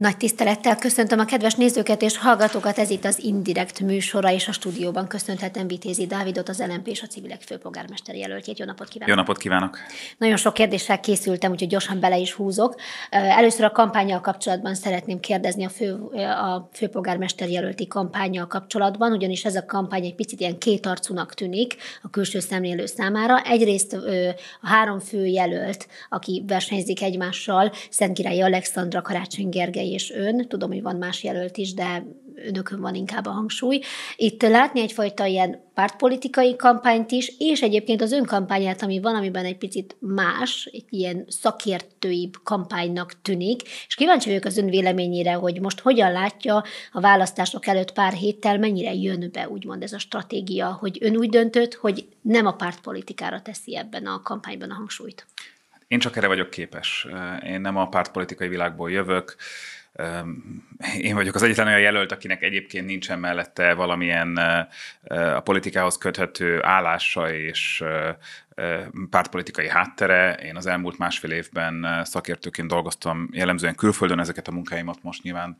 Nagy tisztelettel köszöntöm a kedves nézőket és hallgatókat, ez itt az Indirekt műsora, és a stúdióban köszönhetem Vitézi Dávidot, az LMP és a civilek főpolgármester jelöltjét. Jó napot kívánok! Jó napot kívánok! Nagyon sok kérdéssel készültem, úgyhogy gyorsan bele is húzok. Először a kampányjal kapcsolatban szeretném kérdezni a, fő, a főpolgármester jelölti kampányjal kapcsolatban, ugyanis ez a kampány egy picit ilyen kétarcúnak tűnik a külső szemlélő számára. Egyrészt a három fő jelölt, aki versenyzik egymással, Szent Királyi Alexandra, Karácsony Gergely és ön, tudom, hogy van más jelölt is, de önökön van inkább a hangsúly. Itt látni egyfajta ilyen pártpolitikai kampányt is, és egyébként az önkampányát, ami van, amiben egy picit más, egy ilyen szakértőibb kampánynak tűnik, és kíváncsi vagyok az ön véleményére, hogy most hogyan látja a választások előtt pár héttel, mennyire jön be úgymond ez a stratégia, hogy ön úgy döntött, hogy nem a pártpolitikára teszi ebben a kampányban a hangsúlyt. Én csak erre vagyok képes. Én nem a pártpolitikai világból jövök, én vagyok az egyetlen olyan jelölt, akinek egyébként nincsen mellette valamilyen a politikához köthető állása és pártpolitikai háttere. Én az elmúlt másfél évben szakértőként dolgoztam jellemzően külföldön, ezeket a munkáimat most nyilván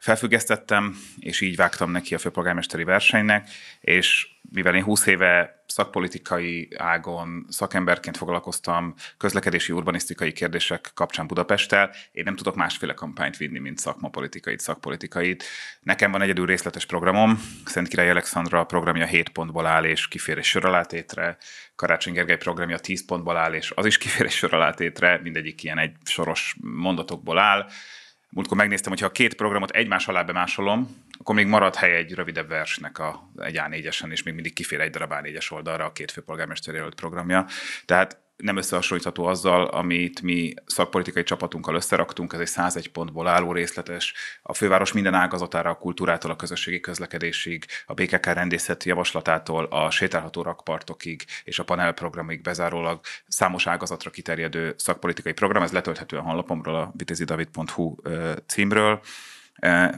felfüggesztettem, és így vágtam neki a főpolgármesteri versenynek, és mivel én 20 éve szakpolitikai ágon szakemberként foglalkoztam közlekedési urbanisztikai kérdések kapcsán Budapesttel, én nem tudok másféle kampányt vinni, mint szakmapolitikait, szakpolitikait. Nekem van egyedül részletes programom, Szent Király Alexandra programja 7 pontból áll, és kifér és alátétre, Karácsony Gergely programja 10 pontból áll, és az is kifér és alátétre, mindegyik ilyen egy soros mondatokból áll, múltkor megnéztem, hogy ha a két programot egymás alá bemásolom, akkor még marad hely egy rövidebb versnek a, egy A4-esen, és még mindig kifér egy darab A4-es oldalra a két főpolgármester jelölt programja. Tehát nem összehasonlítható azzal, amit mi szakpolitikai csapatunkkal összeraktunk, ez egy 101 pontból álló részletes, a főváros minden ágazatára, a kultúrától, a közösségi közlekedésig, a BKK rendészet javaslatától, a sétálható rakpartokig és a panelprogramig bezárólag számos ágazatra kiterjedő szakpolitikai program, ez letölthető a honlapomról, a vitezidavid.hu címről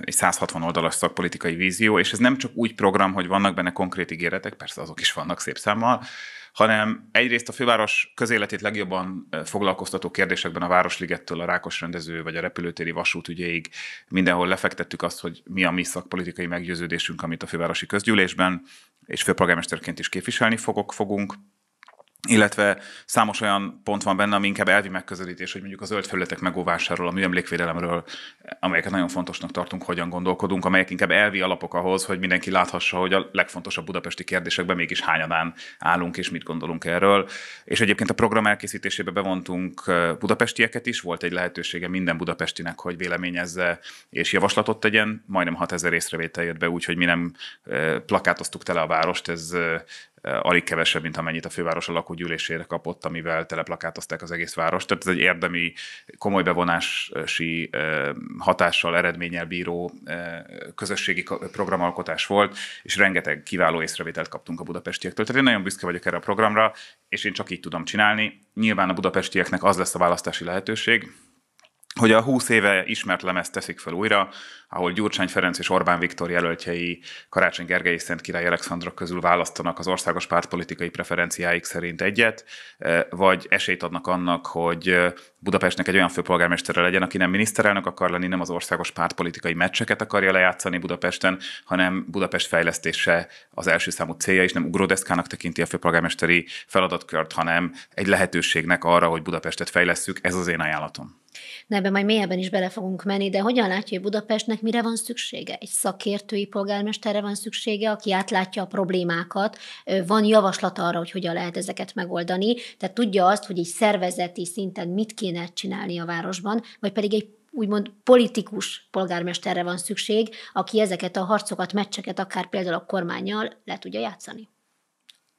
egy 160 oldalas szakpolitikai vízió, és ez nem csak úgy program, hogy vannak benne konkrét ígéretek, persze azok is vannak szép számmal, hanem egyrészt a főváros közéletét legjobban foglalkoztató kérdésekben a Városligettől a Rákos rendező vagy a repülőtéri vasút ügyéig mindenhol lefektettük azt, hogy mi a mi szakpolitikai meggyőződésünk, amit a fővárosi közgyűlésben és főpolgármesterként is képviselni fogok, fogunk illetve számos olyan pont van benne, ami inkább elvi megközelítés, hogy mondjuk a zöld felületek megóvásáról, a műemlékvédelemről, amelyeket nagyon fontosnak tartunk, hogyan gondolkodunk, amelyek inkább elvi alapok ahhoz, hogy mindenki láthassa, hogy a legfontosabb budapesti kérdésekben mégis hányadán állunk és mit gondolunk erről. És egyébként a program elkészítésébe bevontunk budapestieket is, volt egy lehetősége minden budapestinek, hogy véleményezze és javaslatot tegyen, majdnem 6000 észrevétel jött be, úgyhogy mi nem plakátoztuk tele a várost, ez Eh, alig kevesebb, mint amennyit a főváros a lakógyűlésére kapott, amivel teleplakátozták az egész várost. Tehát ez egy érdemi, komoly bevonási eh, hatással, eredménnyel bíró eh, közösségi programalkotás volt, és rengeteg kiváló észrevételt kaptunk a budapestiektől. Tehát én nagyon büszke vagyok erre a programra, és én csak így tudom csinálni. Nyilván a budapestieknek az lesz a választási lehetőség, hogy a 20 éve ismert lemezt teszik fel újra, ahol Gyurcsány Ferenc és Orbán Viktor jelöltjei Karácsony Gergely és Szent Király Alexandra közül választanak az országos pártpolitikai preferenciáik szerint egyet, e, vagy esélyt adnak annak, hogy e, Budapestnek egy olyan főpolgármestere legyen, aki nem miniszterelnök akar lenni, nem az országos pártpolitikai meccseket akarja lejátszani Budapesten, hanem Budapest fejlesztése az első számú célja, és nem ugródeszkának tekinti a főpolgármesteri feladatkört, hanem egy lehetőségnek arra, hogy Budapestet fejlesszük. Ez az én ajánlatom de ebben majd mélyebben is bele fogunk menni, de hogyan látja, hogy Budapestnek mire van szüksége? Egy szakértői polgármesterre van szüksége, aki átlátja a problémákat, van javaslat arra, hogy hogyan lehet ezeket megoldani, tehát tudja azt, hogy egy szervezeti szinten mit kéne csinálni a városban, vagy pedig egy úgymond politikus polgármesterre van szükség, aki ezeket a harcokat, meccseket akár például a kormányjal le tudja játszani.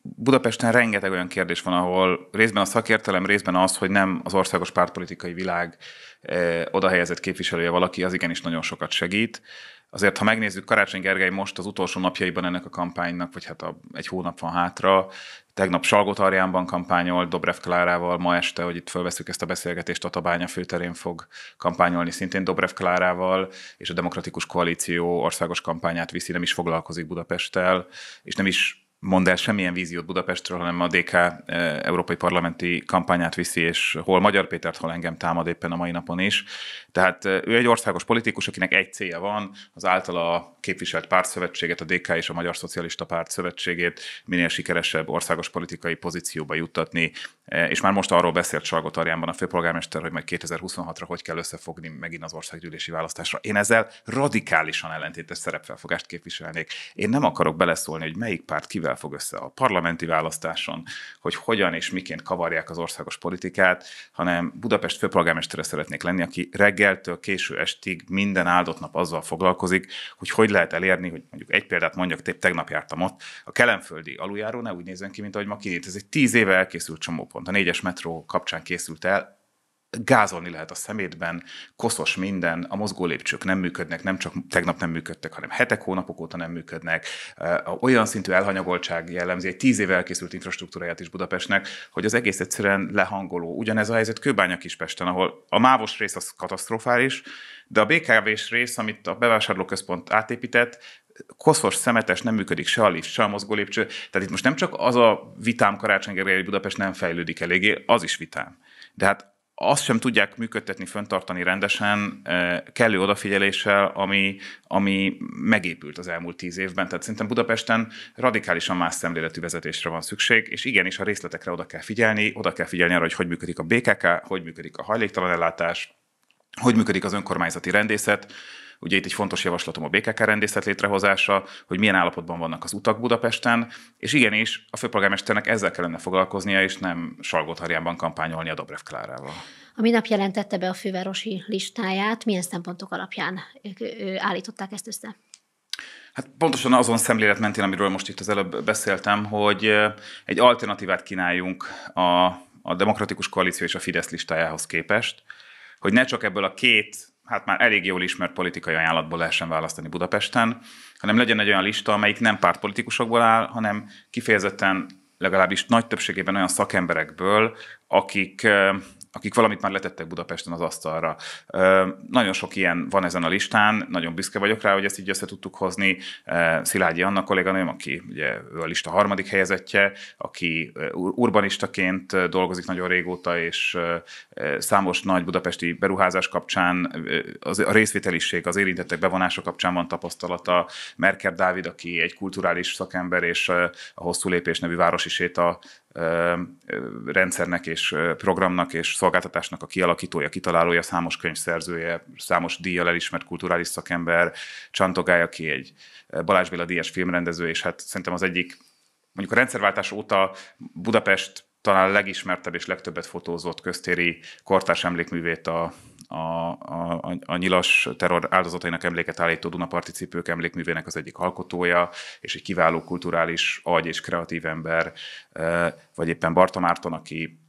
Budapesten rengeteg olyan kérdés van, ahol részben a szakértelem, részben az, hogy nem az országos pártpolitikai világ eh, oda helyezett képviselője valaki, az igenis nagyon sokat segít. Azért, ha megnézzük, Karácsony Gergely most az utolsó napjaiban ennek a kampánynak, vagy hát a, egy hónap van hátra, tegnap Salgotarjánban kampányol, Dobrev Klárával, ma este, hogy itt felveszük ezt a beszélgetést, a Tabánya főterén fog kampányolni szintén Dobrev Klárával, és a Demokratikus Koalíció országos kampányát viszi, nem is foglalkozik Budapesttel, és nem is mond el semmilyen víziót Budapestről, hanem a DK eh, európai parlamenti kampányát viszi, és hol Magyar Pétert, hol engem támad éppen a mai napon is. Tehát eh, ő egy országos politikus, akinek egy célja van, az általa képviselt pártszövetséget, a DK és a Magyar Szocialista Párt szövetségét minél sikeresebb országos politikai pozícióba juttatni, eh, és már most arról beszélt Salgotarjánban a főpolgármester, hogy majd 2026-ra hogy kell összefogni megint az országgyűlési választásra. Én ezzel radikálisan ellentétes szerepfelfogást képviselnék. Én nem akarok beleszólni, hogy melyik párt kivel mivel fog össze a parlamenti választáson, hogy hogyan és miként kavarják az országos politikát, hanem Budapest főpolgármestere szeretnék lenni, aki reggeltől késő estig minden áldott nap azzal foglalkozik, hogy hogy lehet elérni, hogy mondjuk egy példát mondjak, tegnap jártam ott, a kelemföldi aluljáró ne úgy nézzen ki, mint ahogy ma kinyit. Ez egy tíz éve elkészült csomópont. A négyes metró kapcsán készült el, gázolni lehet a szemétben, koszos minden, a mozgólépcsők nem működnek, nem csak tegnap nem működtek, hanem hetek, hónapok óta nem működnek. Olyan szintű elhanyagoltság jellemzi egy tíz éve elkészült infrastruktúráját is Budapestnek, hogy az egész egyszerűen lehangoló. Ugyanez a helyzet Kőbánya Kispesten, ahol a mávos rész az katasztrofális, de a BKV-s rész, amit a bevásárlóközpont átépített, koszos, szemetes, nem működik se a lift, se a mozgólépcső. Tehát itt most nem csak az a vitám Karácsony hogy Budapest nem fejlődik eléggé, az is vitám. De hát azt sem tudják működtetni, föntartani rendesen eh, kellő odafigyeléssel, ami, ami megépült az elmúlt tíz évben. Tehát szerintem Budapesten radikálisan más szemléletű vezetésre van szükség, és igenis a részletekre oda kell figyelni, oda kell figyelni arra, hogy hogy működik a BKK, hogy működik a hajléktalan ellátás, hogy működik az önkormányzati rendészet, Ugye itt egy fontos javaslatom a BKK rendészet létrehozása, hogy milyen állapotban vannak az utak Budapesten, és igenis a főpolgármesternek ezzel kellene foglalkoznia, és nem Salgótarjánban kampányolni a Dobrev Klárával. A minap jelentette be a fővárosi listáját, milyen szempontok alapján állították ezt össze? Hát pontosan azon szemlélet mentén, amiről most itt az előbb beszéltem, hogy egy alternatívát kínáljunk a, a Demokratikus Koalíció és a Fidesz listájához képest, hogy ne csak ebből a két hát már elég jól ismert politikai ajánlatból lehessen választani Budapesten, hanem legyen egy olyan lista, amelyik nem pártpolitikusokból áll, hanem kifejezetten legalábbis nagy többségében olyan szakemberekből, akik eh, akik valamit már letettek Budapesten az asztalra. Nagyon sok ilyen van ezen a listán, nagyon büszke vagyok rá, hogy ezt így össze tudtuk hozni. Szilágyi Anna kolléganőm, aki ugye ő a lista harmadik helyezettje, aki urbanistaként dolgozik nagyon régóta, és számos nagy budapesti beruházás kapcsán, a részvételiség, az érintettek bevonása kapcsán van tapasztalata. Merker Dávid, aki egy kulturális szakember, és a Hosszú Lépés nevű városi séta rendszernek és programnak és szolgáltatásnak a kialakítója, kitalálója, számos könyvszerzője, számos díjjal elismert kulturális szakember, Csantogája, aki egy Balázs Béla díjas filmrendező, és hát szerintem az egyik, mondjuk a rendszerváltás óta Budapest talán a legismertebb és legtöbbet fotózott köztéri kortárs emlékművét a a, a, a nyilas terror áldozatainak emléket állító Dunaparti cipők emlékművének az egyik alkotója, és egy kiváló kulturális agy és kreatív ember, eh, vagy éppen Barta Márton, aki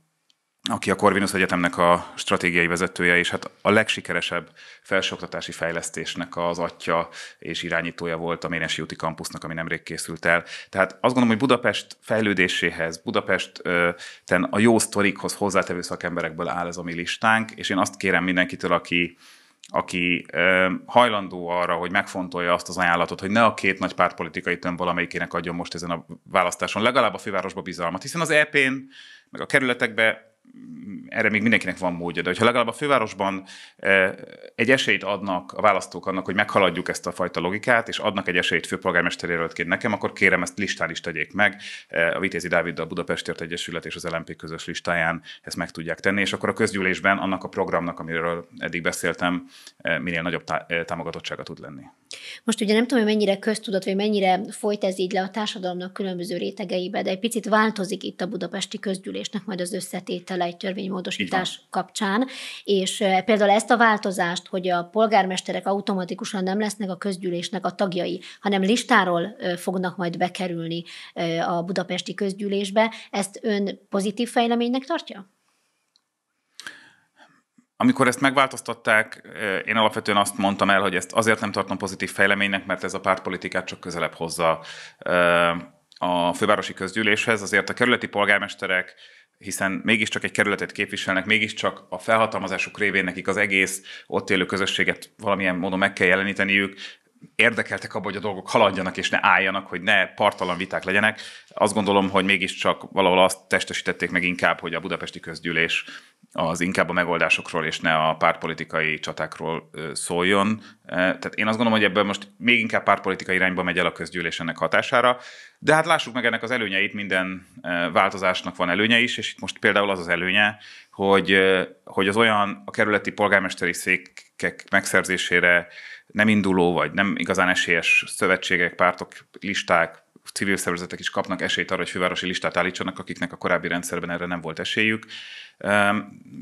aki a Corvinus Egyetemnek a stratégiai vezetője, és hát a legsikeresebb felsőoktatási fejlesztésnek az atya és irányítója volt a Ménesi úti kampusznak, ami nemrég készült el. Tehát azt gondolom, hogy Budapest fejlődéséhez, Budapesten a jó sztorikhoz hozzátevő szakemberekből áll ez a mi listánk, és én azt kérem mindenkitől, aki aki ö, hajlandó arra, hogy megfontolja azt az ajánlatot, hogy ne a két nagy pártpolitikai tömb valamelyikének adjon most ezen a választáson legalább a fővárosba bizalmat, hiszen az EP-n, meg a kerületekbe erre még mindenkinek van módja, de hogyha legalább a fővárosban eh, egy esélyt adnak a választók annak, hogy meghaladjuk ezt a fajta logikát, és adnak egy esélyt főpolgármester jelöltként nekem, akkor kérem ezt listán is tegyék meg. Eh, a Vitézi Dávid, a Budapestért Egyesület és az LMP közös listáján ezt meg tudják tenni, és akkor a közgyűlésben annak a programnak, amiről eddig beszéltem, eh, minél nagyobb támogatottsága tud lenni. Most ugye nem tudom, hogy mennyire köztudat, vagy mennyire folyt ez így le a társadalomnak különböző rétegeibe, de egy picit változik itt a budapesti közgyűlésnek majd az összetétel bele egy törvénymódosítás kapcsán, és eh, például ezt a változást, hogy a polgármesterek automatikusan nem lesznek a közgyűlésnek a tagjai, hanem listáról eh, fognak majd bekerülni eh, a budapesti közgyűlésbe, ezt ön pozitív fejleménynek tartja? Amikor ezt megváltoztatták, én alapvetően azt mondtam el, hogy ezt azért nem tartom pozitív fejleménynek, mert ez a pártpolitikát csak közelebb hozza a fővárosi közgyűléshez. Azért a kerületi polgármesterek hiszen mégiscsak egy kerületet képviselnek, mégiscsak a felhatalmazásuk révén nekik az egész ott élő közösséget valamilyen módon meg kell jeleníteniük, érdekeltek abban, hogy a dolgok haladjanak és ne álljanak, hogy ne partalan viták legyenek. Azt gondolom, hogy mégiscsak valahol azt testesítették meg inkább, hogy a budapesti közgyűlés az inkább a megoldásokról és ne a pártpolitikai csatákról szóljon. Tehát én azt gondolom, hogy ebben most még inkább pártpolitikai irányba megy el a közgyűlés ennek hatására, de hát lássuk meg ennek az előnyeit, minden változásnak van előnye is, és itt most például az az előnye, hogy, hogy az olyan a kerületi polgármesteri székek megszerzésére nem induló, vagy nem igazán esélyes szövetségek, pártok, listák, civil szervezetek is kapnak esélyt arra, hogy fővárosi listát állítsanak, akiknek a korábbi rendszerben erre nem volt esélyük.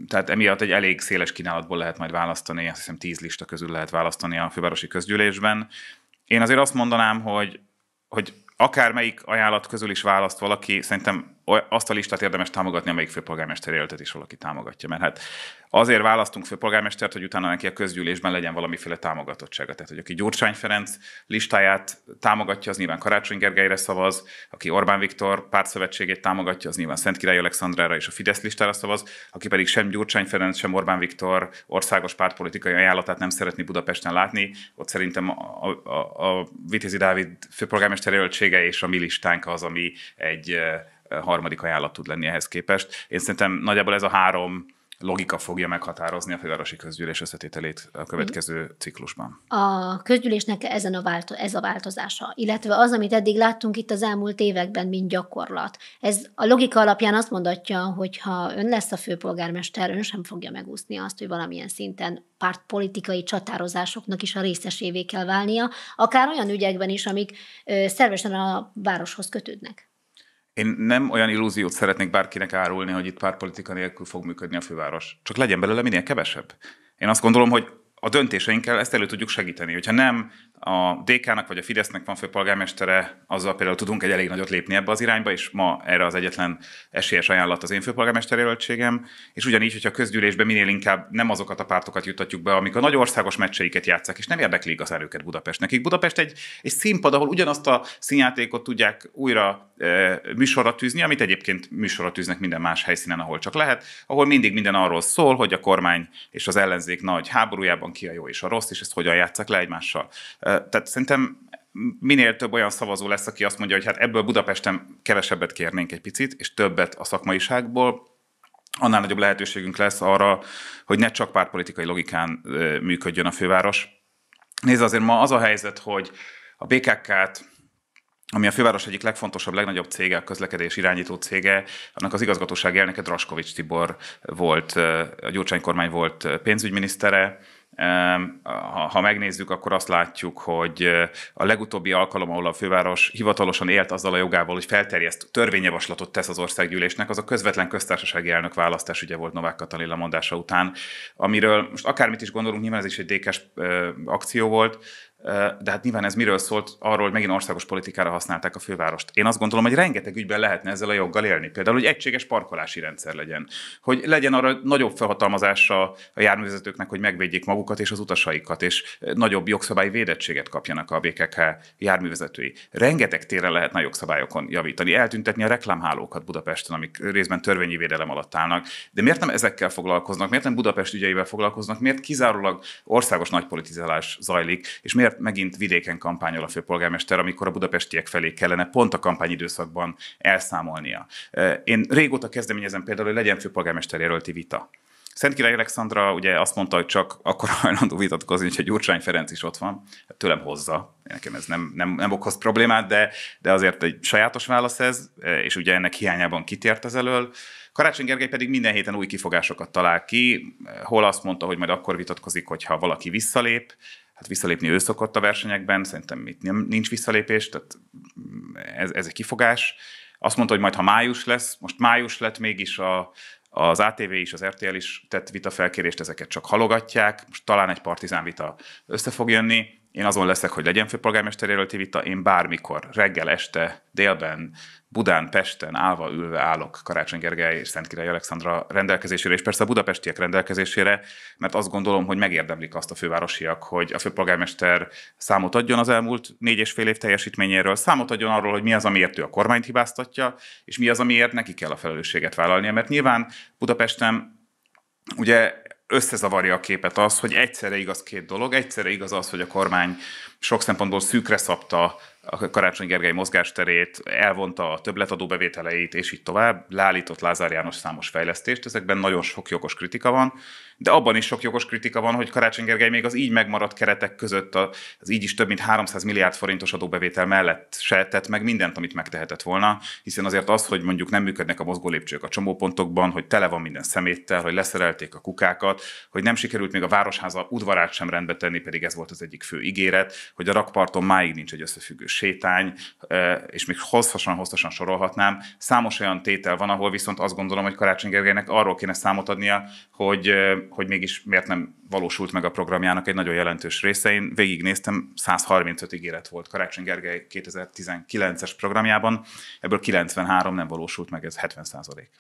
Tehát emiatt egy elég széles kínálatból lehet majd választani, azt hiszem tíz lista közül lehet választani a fővárosi közgyűlésben. Én azért azt mondanám, hogy, hogy akár melyik ajánlat közül is választ valaki, szerintem azt a listát érdemes támogatni, amelyik főpolgármester jelöltet is valaki támogatja. Mert hát azért választunk főpolgármestert, hogy utána neki a közgyűlésben legyen valamiféle támogatottsága. Tehát, hogy aki Gyurcsány Ferenc listáját támogatja, az nyilván Karácsony Gergelyre szavaz, aki Orbán Viktor pártszövetségét támogatja, az nyilván Szent Király Alexandrára és a Fidesz listára szavaz, aki pedig sem Gyurcsány Ferenc, sem Orbán Viktor országos pártpolitikai ajánlatát nem szeretné Budapesten látni, ott szerintem a, a, a Vitézi Dávid főpolgármester jelöltsége és a mi listánk az, ami egy harmadik ajánlat tud lenni ehhez képest. Én szerintem nagyjából ez a három logika fogja meghatározni a fővárosi közgyűlés összetételét a következő ciklusban. A közgyűlésnek ezen a válto- ez a változása, illetve az, amit eddig láttunk itt az elmúlt években, mint gyakorlat. Ez a logika alapján azt mondatja, hogy ha ön lesz a főpolgármester, ön sem fogja megúszni azt, hogy valamilyen szinten pártpolitikai csatározásoknak is a részesévé kell válnia, akár olyan ügyekben is, amik szervesen a városhoz kötődnek én nem olyan illúziót szeretnék bárkinek árulni, hogy itt pártpolitika nélkül fog működni a főváros. Csak legyen belőle minél kevesebb. Én azt gondolom, hogy a döntéseinkkel ezt elő tudjuk segíteni. Hogyha nem a DK-nak vagy a Fidesznek van főpolgármestere, azzal például tudunk egy elég nagyot lépni ebbe az irányba, és ma erre az egyetlen esélyes ajánlat az én jelöltségem. és ugyanígy, hogyha a közgyűlésben minél inkább nem azokat a pártokat jutatjuk be, amik a nagy országos meccseiket játszák, és nem érdekli az erőket Budapest. Nekik Budapest egy, egy színpad, ahol ugyanazt a színjátékot tudják újra e, műsorra tűzni, amit egyébként műsorra tűznek minden más helyszínen, ahol csak lehet, ahol mindig minden arról szól, hogy a kormány és az ellenzék nagy háborújában ki a jó és a rossz, és ezt hogyan játszák le egymással. E, tehát szerintem minél több olyan szavazó lesz, aki azt mondja, hogy hát ebből Budapesten kevesebbet kérnénk egy picit, és többet a szakmaiságból, annál nagyobb lehetőségünk lesz arra, hogy ne csak pártpolitikai logikán működjön a főváros. Nézd, azért ma az a helyzet, hogy a BKK-t, ami a főváros egyik legfontosabb, legnagyobb cége, a közlekedés irányító cége, annak az igazgatóság elnöke Draskovics Tibor volt, a Gyurcsány kormány volt pénzügyminisztere, ha megnézzük, akkor azt látjuk, hogy a legutóbbi alkalom, ahol a főváros hivatalosan élt azzal a jogával, hogy felterjeszt törvényjavaslatot tesz az országgyűlésnek, az a közvetlen köztársasági elnök választás ugye volt Novák Katalin lemondása után, amiről most akármit is gondolunk, nyilván ez is egy dékes akció volt, de hát nyilván ez miről szólt, arról, hogy megint országos politikára használták a fővárost. Én azt gondolom, hogy rengeteg ügyben lehetne ezzel a joggal élni. Például, hogy egységes parkolási rendszer legyen. Hogy legyen arra nagyobb felhatalmazása a járművezetőknek, hogy megvédjék magukat és az utasaikat, és nagyobb jogszabályi védettséget kapjanak a BKK járművezetői. Rengeteg téren lehetne jogszabályokon javítani, eltüntetni a reklámhálókat Budapesten, amik részben törvényi védelem alatt állnak. De miért nem ezekkel foglalkoznak, miért nem Budapest ügyeivel foglalkoznak, miért kizárólag országos nagypolitizálás zajlik, és miért miért megint vidéken kampányol a főpolgármester, amikor a budapestiek felé kellene pont a kampányidőszakban elszámolnia? Én régóta kezdeményezem például, hogy legyen főpolgármester jelölti vita. Szent Király Alexandra ugye azt mondta, hogy csak akkor hajlandó vitatkozni, hogyha Gyurcsány Ferenc is ott van. Tőlem hozza. Nekem ez nem, nem, nem okoz problémát, de, de azért egy sajátos válasz ez, és ugye ennek hiányában kitért ez elől. Karácsony Gergely pedig minden héten új kifogásokat talál ki, hol azt mondta, hogy majd akkor vitatkozik, hogyha valaki visszalép, hát visszalépni ő szokott a versenyekben, szerintem itt nem, nincs visszalépés, tehát mm, ez, ez egy kifogás. Azt mondta, hogy majd ha május lesz, most május lett mégis a, az ATV is, az RTL is tett felkérést ezeket csak halogatják, most talán egy partizán vita össze fog jönni, én azon leszek, hogy legyen főpolgármester jelölti vita, én bármikor, reggel, este, délben, Budán, Pesten állva ülve állok Karácsony Gergely és Szent Király Alexandra rendelkezésére, és persze a budapestiek rendelkezésére, mert azt gondolom, hogy megérdemlik azt a fővárosiak, hogy a főpolgármester számot adjon az elmúlt négy és fél év teljesítményéről, számot adjon arról, hogy mi az, amiért ő a kormányt hibáztatja, és mi az, amiért neki kell a felelősséget vállalnia, mert nyilván Budapesten ugye összezavarja a képet az, hogy egyszerre igaz két dolog, egyszerre igaz az, hogy a kormány sok szempontból szűkre szabta a Karácsony Gergely mozgásterét, elvonta a többletadó bevételeit, és így tovább, leállított Lázár János számos fejlesztést, ezekben nagyon sok jogos kritika van, de abban is sok jogos kritika van, hogy Karácsony Gergely még az így megmaradt keretek között az így is több mint 300 milliárd forintos adóbevétel mellett se tett meg mindent, amit megtehetett volna, hiszen azért az, hogy mondjuk nem működnek a mozgólépcsők a csomópontokban, hogy tele van minden szeméttel, hogy leszerelték a kukákat, hogy nem sikerült még a városháza udvarát sem rendbe tenni, pedig ez volt az egyik fő ígéret, hogy a rakparton máig nincs egy összefüggő sétány, és még hosszasan-hosszasan sorolhatnám. Számos olyan tétel van, ahol viszont azt gondolom, hogy Karácsony Gergelynek arról kéne számot adnia, hogy, hogy mégis miért nem valósult meg a programjának egy nagyon jelentős része. Én végignéztem, 135 ígéret volt Karácsony Gergely 2019-es programjában, ebből 93 nem valósult meg, ez 70 százalék.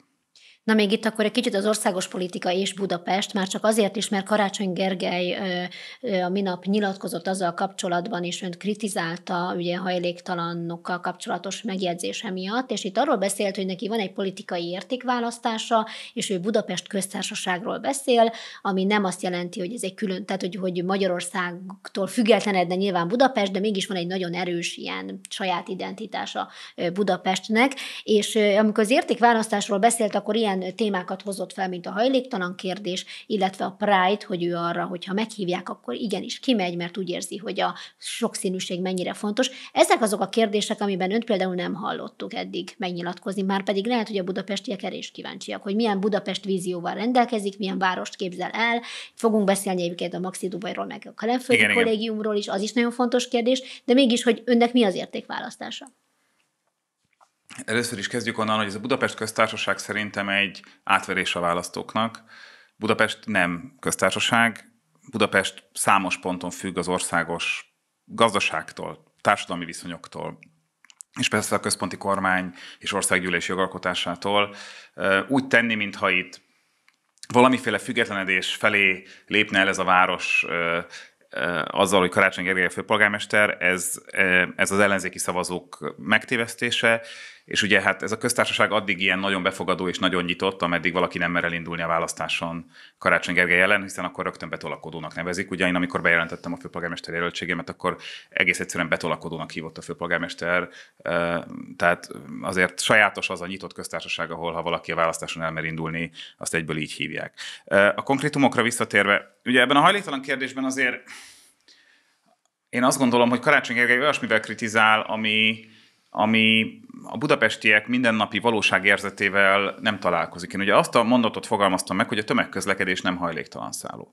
Na még itt akkor egy kicsit az országos politika és Budapest, már csak azért is, mert Karácsony Gergely a minap nyilatkozott azzal kapcsolatban, és önt kritizálta ugye hajléktalanokkal kapcsolatos megjegyzése miatt, és itt arról beszélt, hogy neki van egy politikai értékválasztása, és ő Budapest köztársaságról beszél, ami nem azt jelenti, hogy ez egy külön, tehát hogy, hogy Magyarországtól függetlenedne nyilván Budapest, de mégis van egy nagyon erős ilyen saját identitása Budapestnek, és amikor az értékválasztásról beszélt, akkor ilyen ilyen témákat hozott fel, mint a hajléktalan kérdés, illetve a Pride, hogy ő arra, hogyha meghívják, akkor igenis kimegy, mert úgy érzi, hogy a sokszínűség mennyire fontos. Ezek azok a kérdések, amiben önt például nem hallottuk eddig megnyilatkozni, már pedig lehet, hogy a budapestiek erre is kíváncsiak, hogy milyen Budapest vízióval rendelkezik, milyen várost képzel el. Fogunk beszélni egyébként a Maxi Dubajról, meg a Kalemföldi kollégiumról is, az is nagyon fontos kérdés, de mégis, hogy önnek mi az értékválasztása? Először is kezdjük onnan, hogy ez a Budapest köztársaság szerintem egy átverés a választóknak. Budapest nem köztársaság, Budapest számos ponton függ az országos gazdaságtól, társadalmi viszonyoktól, és persze a központi kormány és országgyűlés jogalkotásától úgy tenni, mintha itt valamiféle függetlenedés felé lépne el ez a város azzal, hogy Karácsony Gergely főpolgármester, ez, ez az ellenzéki szavazók megtévesztése, és ugye hát ez a köztársaság addig ilyen nagyon befogadó és nagyon nyitott, ameddig valaki nem mer elindulni a választáson Karácsony Gergely ellen, hiszen akkor rögtön betolakodónak nevezik. Ugye én amikor bejelentettem a főpolgármester jelöltségemet, akkor egész egyszerűen betolakodónak hívott a főpolgármester. Tehát azért sajátos az a nyitott köztársaság, ahol ha valaki a választáson elmer indulni, azt egyből így hívják. A konkrétumokra visszatérve, ugye ebben a hajléktalan kérdésben azért én azt gondolom, hogy Karácsony Gergely olyasmivel kritizál, ami, ami a budapestiek mindennapi valóságérzetével nem találkozik. Én ugye azt a mondatot fogalmaztam meg, hogy a tömegközlekedés nem hajléktalan szálló.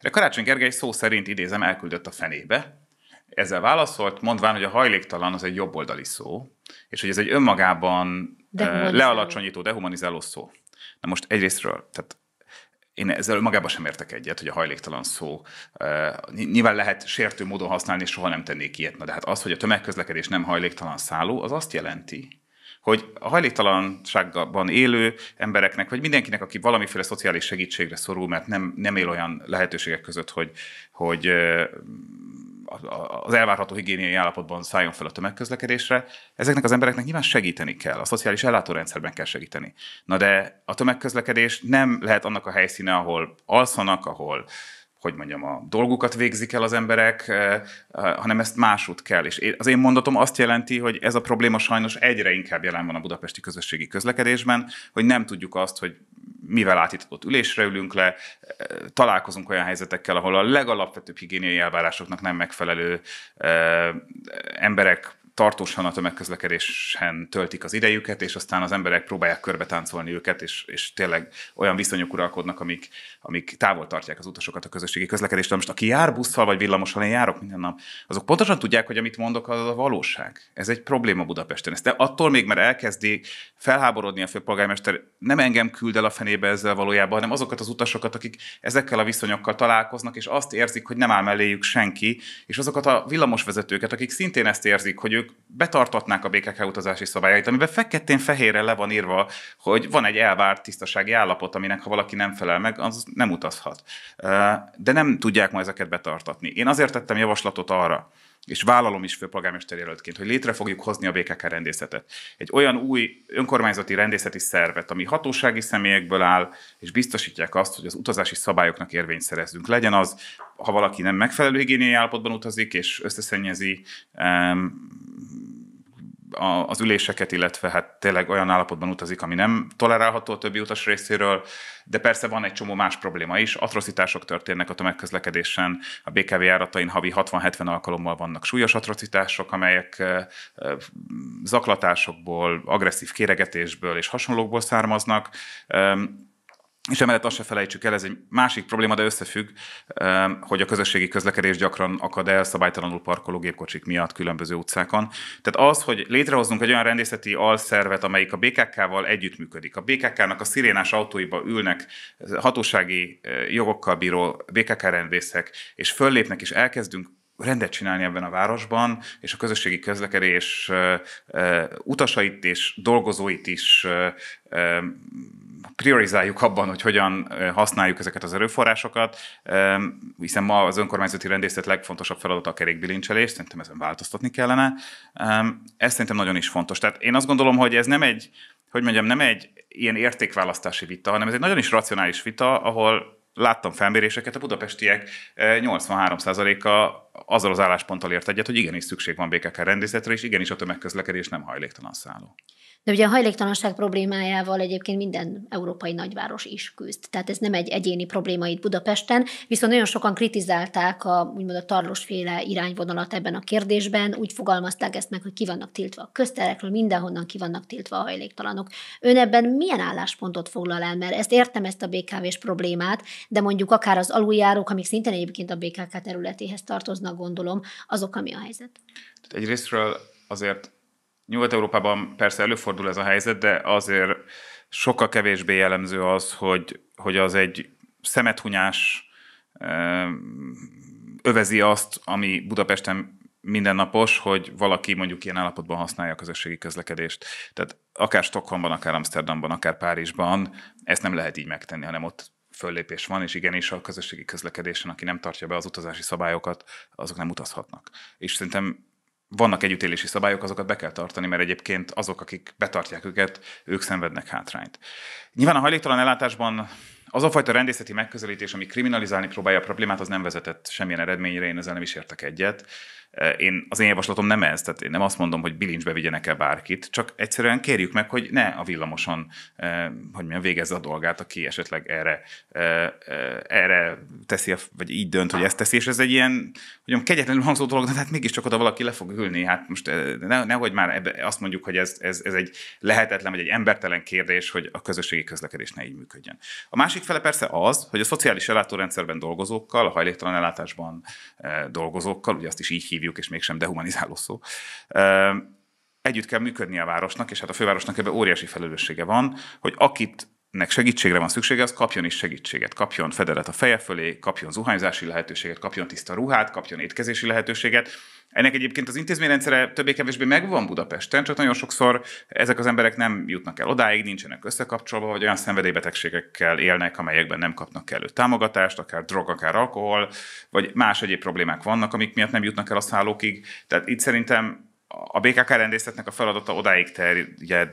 De Karácsony Gergely szó szerint idézem, elküldött a fenébe, ezzel válaszolt, mondván, hogy a hajléktalan az egy jobboldali szó, és hogy ez egy önmagában eh, lealacsonyító, dehumanizáló szó. Na most egyrésztről, tehát én ezzel magában sem értek egyet, hogy a hajléktalan szó nyilván lehet sértő módon használni, és soha nem tennék ilyet. Na, de hát az, hogy a tömegközlekedés nem hajléktalan szálló, az azt jelenti, hogy a hajléktalanságban élő embereknek, vagy mindenkinek, aki valamiféle szociális segítségre szorul, mert nem, nem él olyan lehetőségek között, hogy, hogy az elvárható higiéniai állapotban szálljon fel a tömegközlekedésre, ezeknek az embereknek nyilván segíteni kell, a szociális ellátórendszerben kell segíteni. Na de a tömegközlekedés nem lehet annak a helyszíne, ahol alszanak, ahol hogy mondjam, a dolgukat végzik el az emberek, eh, eh, hanem ezt másút kell. És az én mondatom azt jelenti, hogy ez a probléma sajnos egyre inkább jelen van a budapesti közösségi közlekedésben, hogy nem tudjuk azt, hogy mivel átítatott ülésre ülünk le, találkozunk olyan helyzetekkel, ahol a legalapvetőbb higiéniai elvárásoknak nem megfelelő emberek tartósan a tömegközlekedésen töltik az idejüket, és aztán az emberek próbálják körbe táncolni őket, és, és tényleg olyan viszonyok uralkodnak, amik, amik távol tartják az utasokat a közösségi közlekedéstől. Most aki jár busszal vagy villamossal, én járok minden nap, azok pontosan tudják, hogy amit mondok, az a valóság. Ez egy probléma Budapesten. Ezt de attól még, mert elkezdi felháborodni a főpolgármester, nem engem küld el a fenébe ezzel valójában, hanem azokat az utasokat, akik ezekkel a viszonyokkal találkoznak, és azt érzik, hogy nem áll melléjük senki, és azokat a villamosvezetőket, akik szintén ezt érzik, hogy ők mondjuk betartatnák a BKK utazási szabályait, amiben fekettén fehérre le van írva, hogy van egy elvárt tisztasági állapot, aminek ha valaki nem felel meg, az nem utazhat. De nem tudják ma ezeket betartatni. Én azért tettem javaslatot arra, és vállalom is főpolgármester jelöltként, hogy létre fogjuk hozni a BKK rendészetet. Egy olyan új önkormányzati rendészeti szervet, ami hatósági személyekből áll, és biztosítják azt, hogy az utazási szabályoknak érvényt szerezzünk. Legyen az, ha valaki nem megfelelő higiéniai állapotban utazik, és összeszennyezi um, az üléseket, illetve hát tényleg olyan állapotban utazik, ami nem tolerálható a többi utas részéről, de persze van egy csomó más probléma is. Atrocitások történnek a tömegközlekedésen, a BKV járatain havi 60-70 alkalommal vannak súlyos atrocitások, amelyek eh, eh, zaklatásokból, agresszív kéregetésből és hasonlókból származnak. És emellett azt se felejtsük el, ez egy másik probléma, de összefügg, hogy a közösségi közlekedés gyakran akad el szabálytalanul parkoló gépkocsik miatt különböző utcákon. Tehát az, hogy létrehozzunk egy olyan rendészeti alszervet, amelyik a BKK-val együttműködik. A BKK-nak a szirénás autóiba ülnek hatósági e, jogokkal bíró BKK rendészek, és föllépnek, és elkezdünk rendet csinálni ebben a városban, és a közösségi közlekedés e, e, utasait és dolgozóit is priorizáljuk abban, hogy hogyan használjuk ezeket az erőforrásokat, hiszen ma az önkormányzati rendészet legfontosabb feladata a kerékbilincselés, szerintem ezen változtatni kellene. Ez szerintem nagyon is fontos. Tehát én azt gondolom, hogy ez nem egy, hogy mondjam, nem egy ilyen értékválasztási vita, hanem ez egy nagyon is racionális vita, ahol láttam felméréseket, a budapestiek 83%-a azzal az állásponttal ért egyet, hogy igenis szükség van BKK rendészetre, és igenis a tömegközlekedés nem hajléktalan szálló. De ugye a hajléktalanság problémájával egyébként minden európai nagyváros is küzd. Tehát ez nem egy egyéni probléma itt Budapesten, viszont nagyon sokan kritizálták a úgymond a tarlosféle irányvonalat ebben a kérdésben, úgy fogalmazták ezt meg, hogy ki vannak tiltva a közterekről, mindenhonnan ki vannak tiltva a hajléktalanok. Ön ebben milyen álláspontot foglal el? Mert ezt értem ezt a BKV-s problémát, de mondjuk akár az aluljárók, amik szintén egyébként a BKK területéhez tartoznak, gondolom, azok, ami a helyzet. egyrésztről azért Nyugat-Európában persze előfordul ez a helyzet, de azért sokkal kevésbé jellemző az, hogy, hogy az egy szemethunyás övezi azt, ami Budapesten mindennapos, hogy valaki mondjuk ilyen állapotban használja a közösségi közlekedést. Tehát akár Stockholmban, akár Amsterdamban, akár Párizsban ezt nem lehet így megtenni, hanem ott föllépés van, és igenis a közösségi közlekedésen, aki nem tartja be az utazási szabályokat, azok nem utazhatnak. És szerintem vannak együttélési szabályok, azokat be kell tartani, mert egyébként azok, akik betartják őket, ők szenvednek hátrányt. Nyilván a hajléktalan ellátásban az a fajta rendészeti megközelítés, ami kriminalizálni próbálja a problémát, az nem vezetett semmilyen eredményre, én ezzel nem is értek egyet. Eh, én, az én javaslatom nem ez, tehát én nem azt mondom, hogy bilincsbe vigyenek el bárkit, csak egyszerűen kérjük meg, hogy ne a villamoson, eh, hogy milyen végezze a dolgát, aki esetleg erre, eh, erre teszi, vagy így dönt, hogy ezt teszi, és ez egy ilyen, hogy mondjam, kegyetlenül hangzó dolog, de hát mégiscsak oda valaki le fog ülni, hát most ne, nehogy már ebbe, azt mondjuk, hogy ez, ez, ez egy lehetetlen, vagy egy embertelen kérdés, hogy a közösségi közlekedés ne így működjön. A másik másik fele persze az, hogy a szociális ellátórendszerben dolgozókkal, a hajléktalan ellátásban e, dolgozókkal, ugye azt is így hívjuk, és mégsem dehumanizáló szó, e, együtt kell működni a városnak, és hát a fővárosnak ebben óriási felelőssége van, hogy akit nek segítségre van szüksége, az kapjon is segítséget, kapjon fedelet a feje fölé, kapjon zuhanyzási lehetőséget, kapjon tiszta ruhát, kapjon étkezési lehetőséget, ennek egyébként az intézményrendszere többé-kevésbé megvan Budapesten, csak nagyon sokszor ezek az emberek nem jutnak el odáig, nincsenek összekapcsolva, vagy olyan szenvedélybetegségekkel élnek, amelyekben nem kapnak elő támogatást, akár drog, akár alkohol, vagy más egyéb problémák vannak, amik miatt nem jutnak el a szállókig. Tehát itt szerintem a BKK rendészetnek a feladata odáig terjed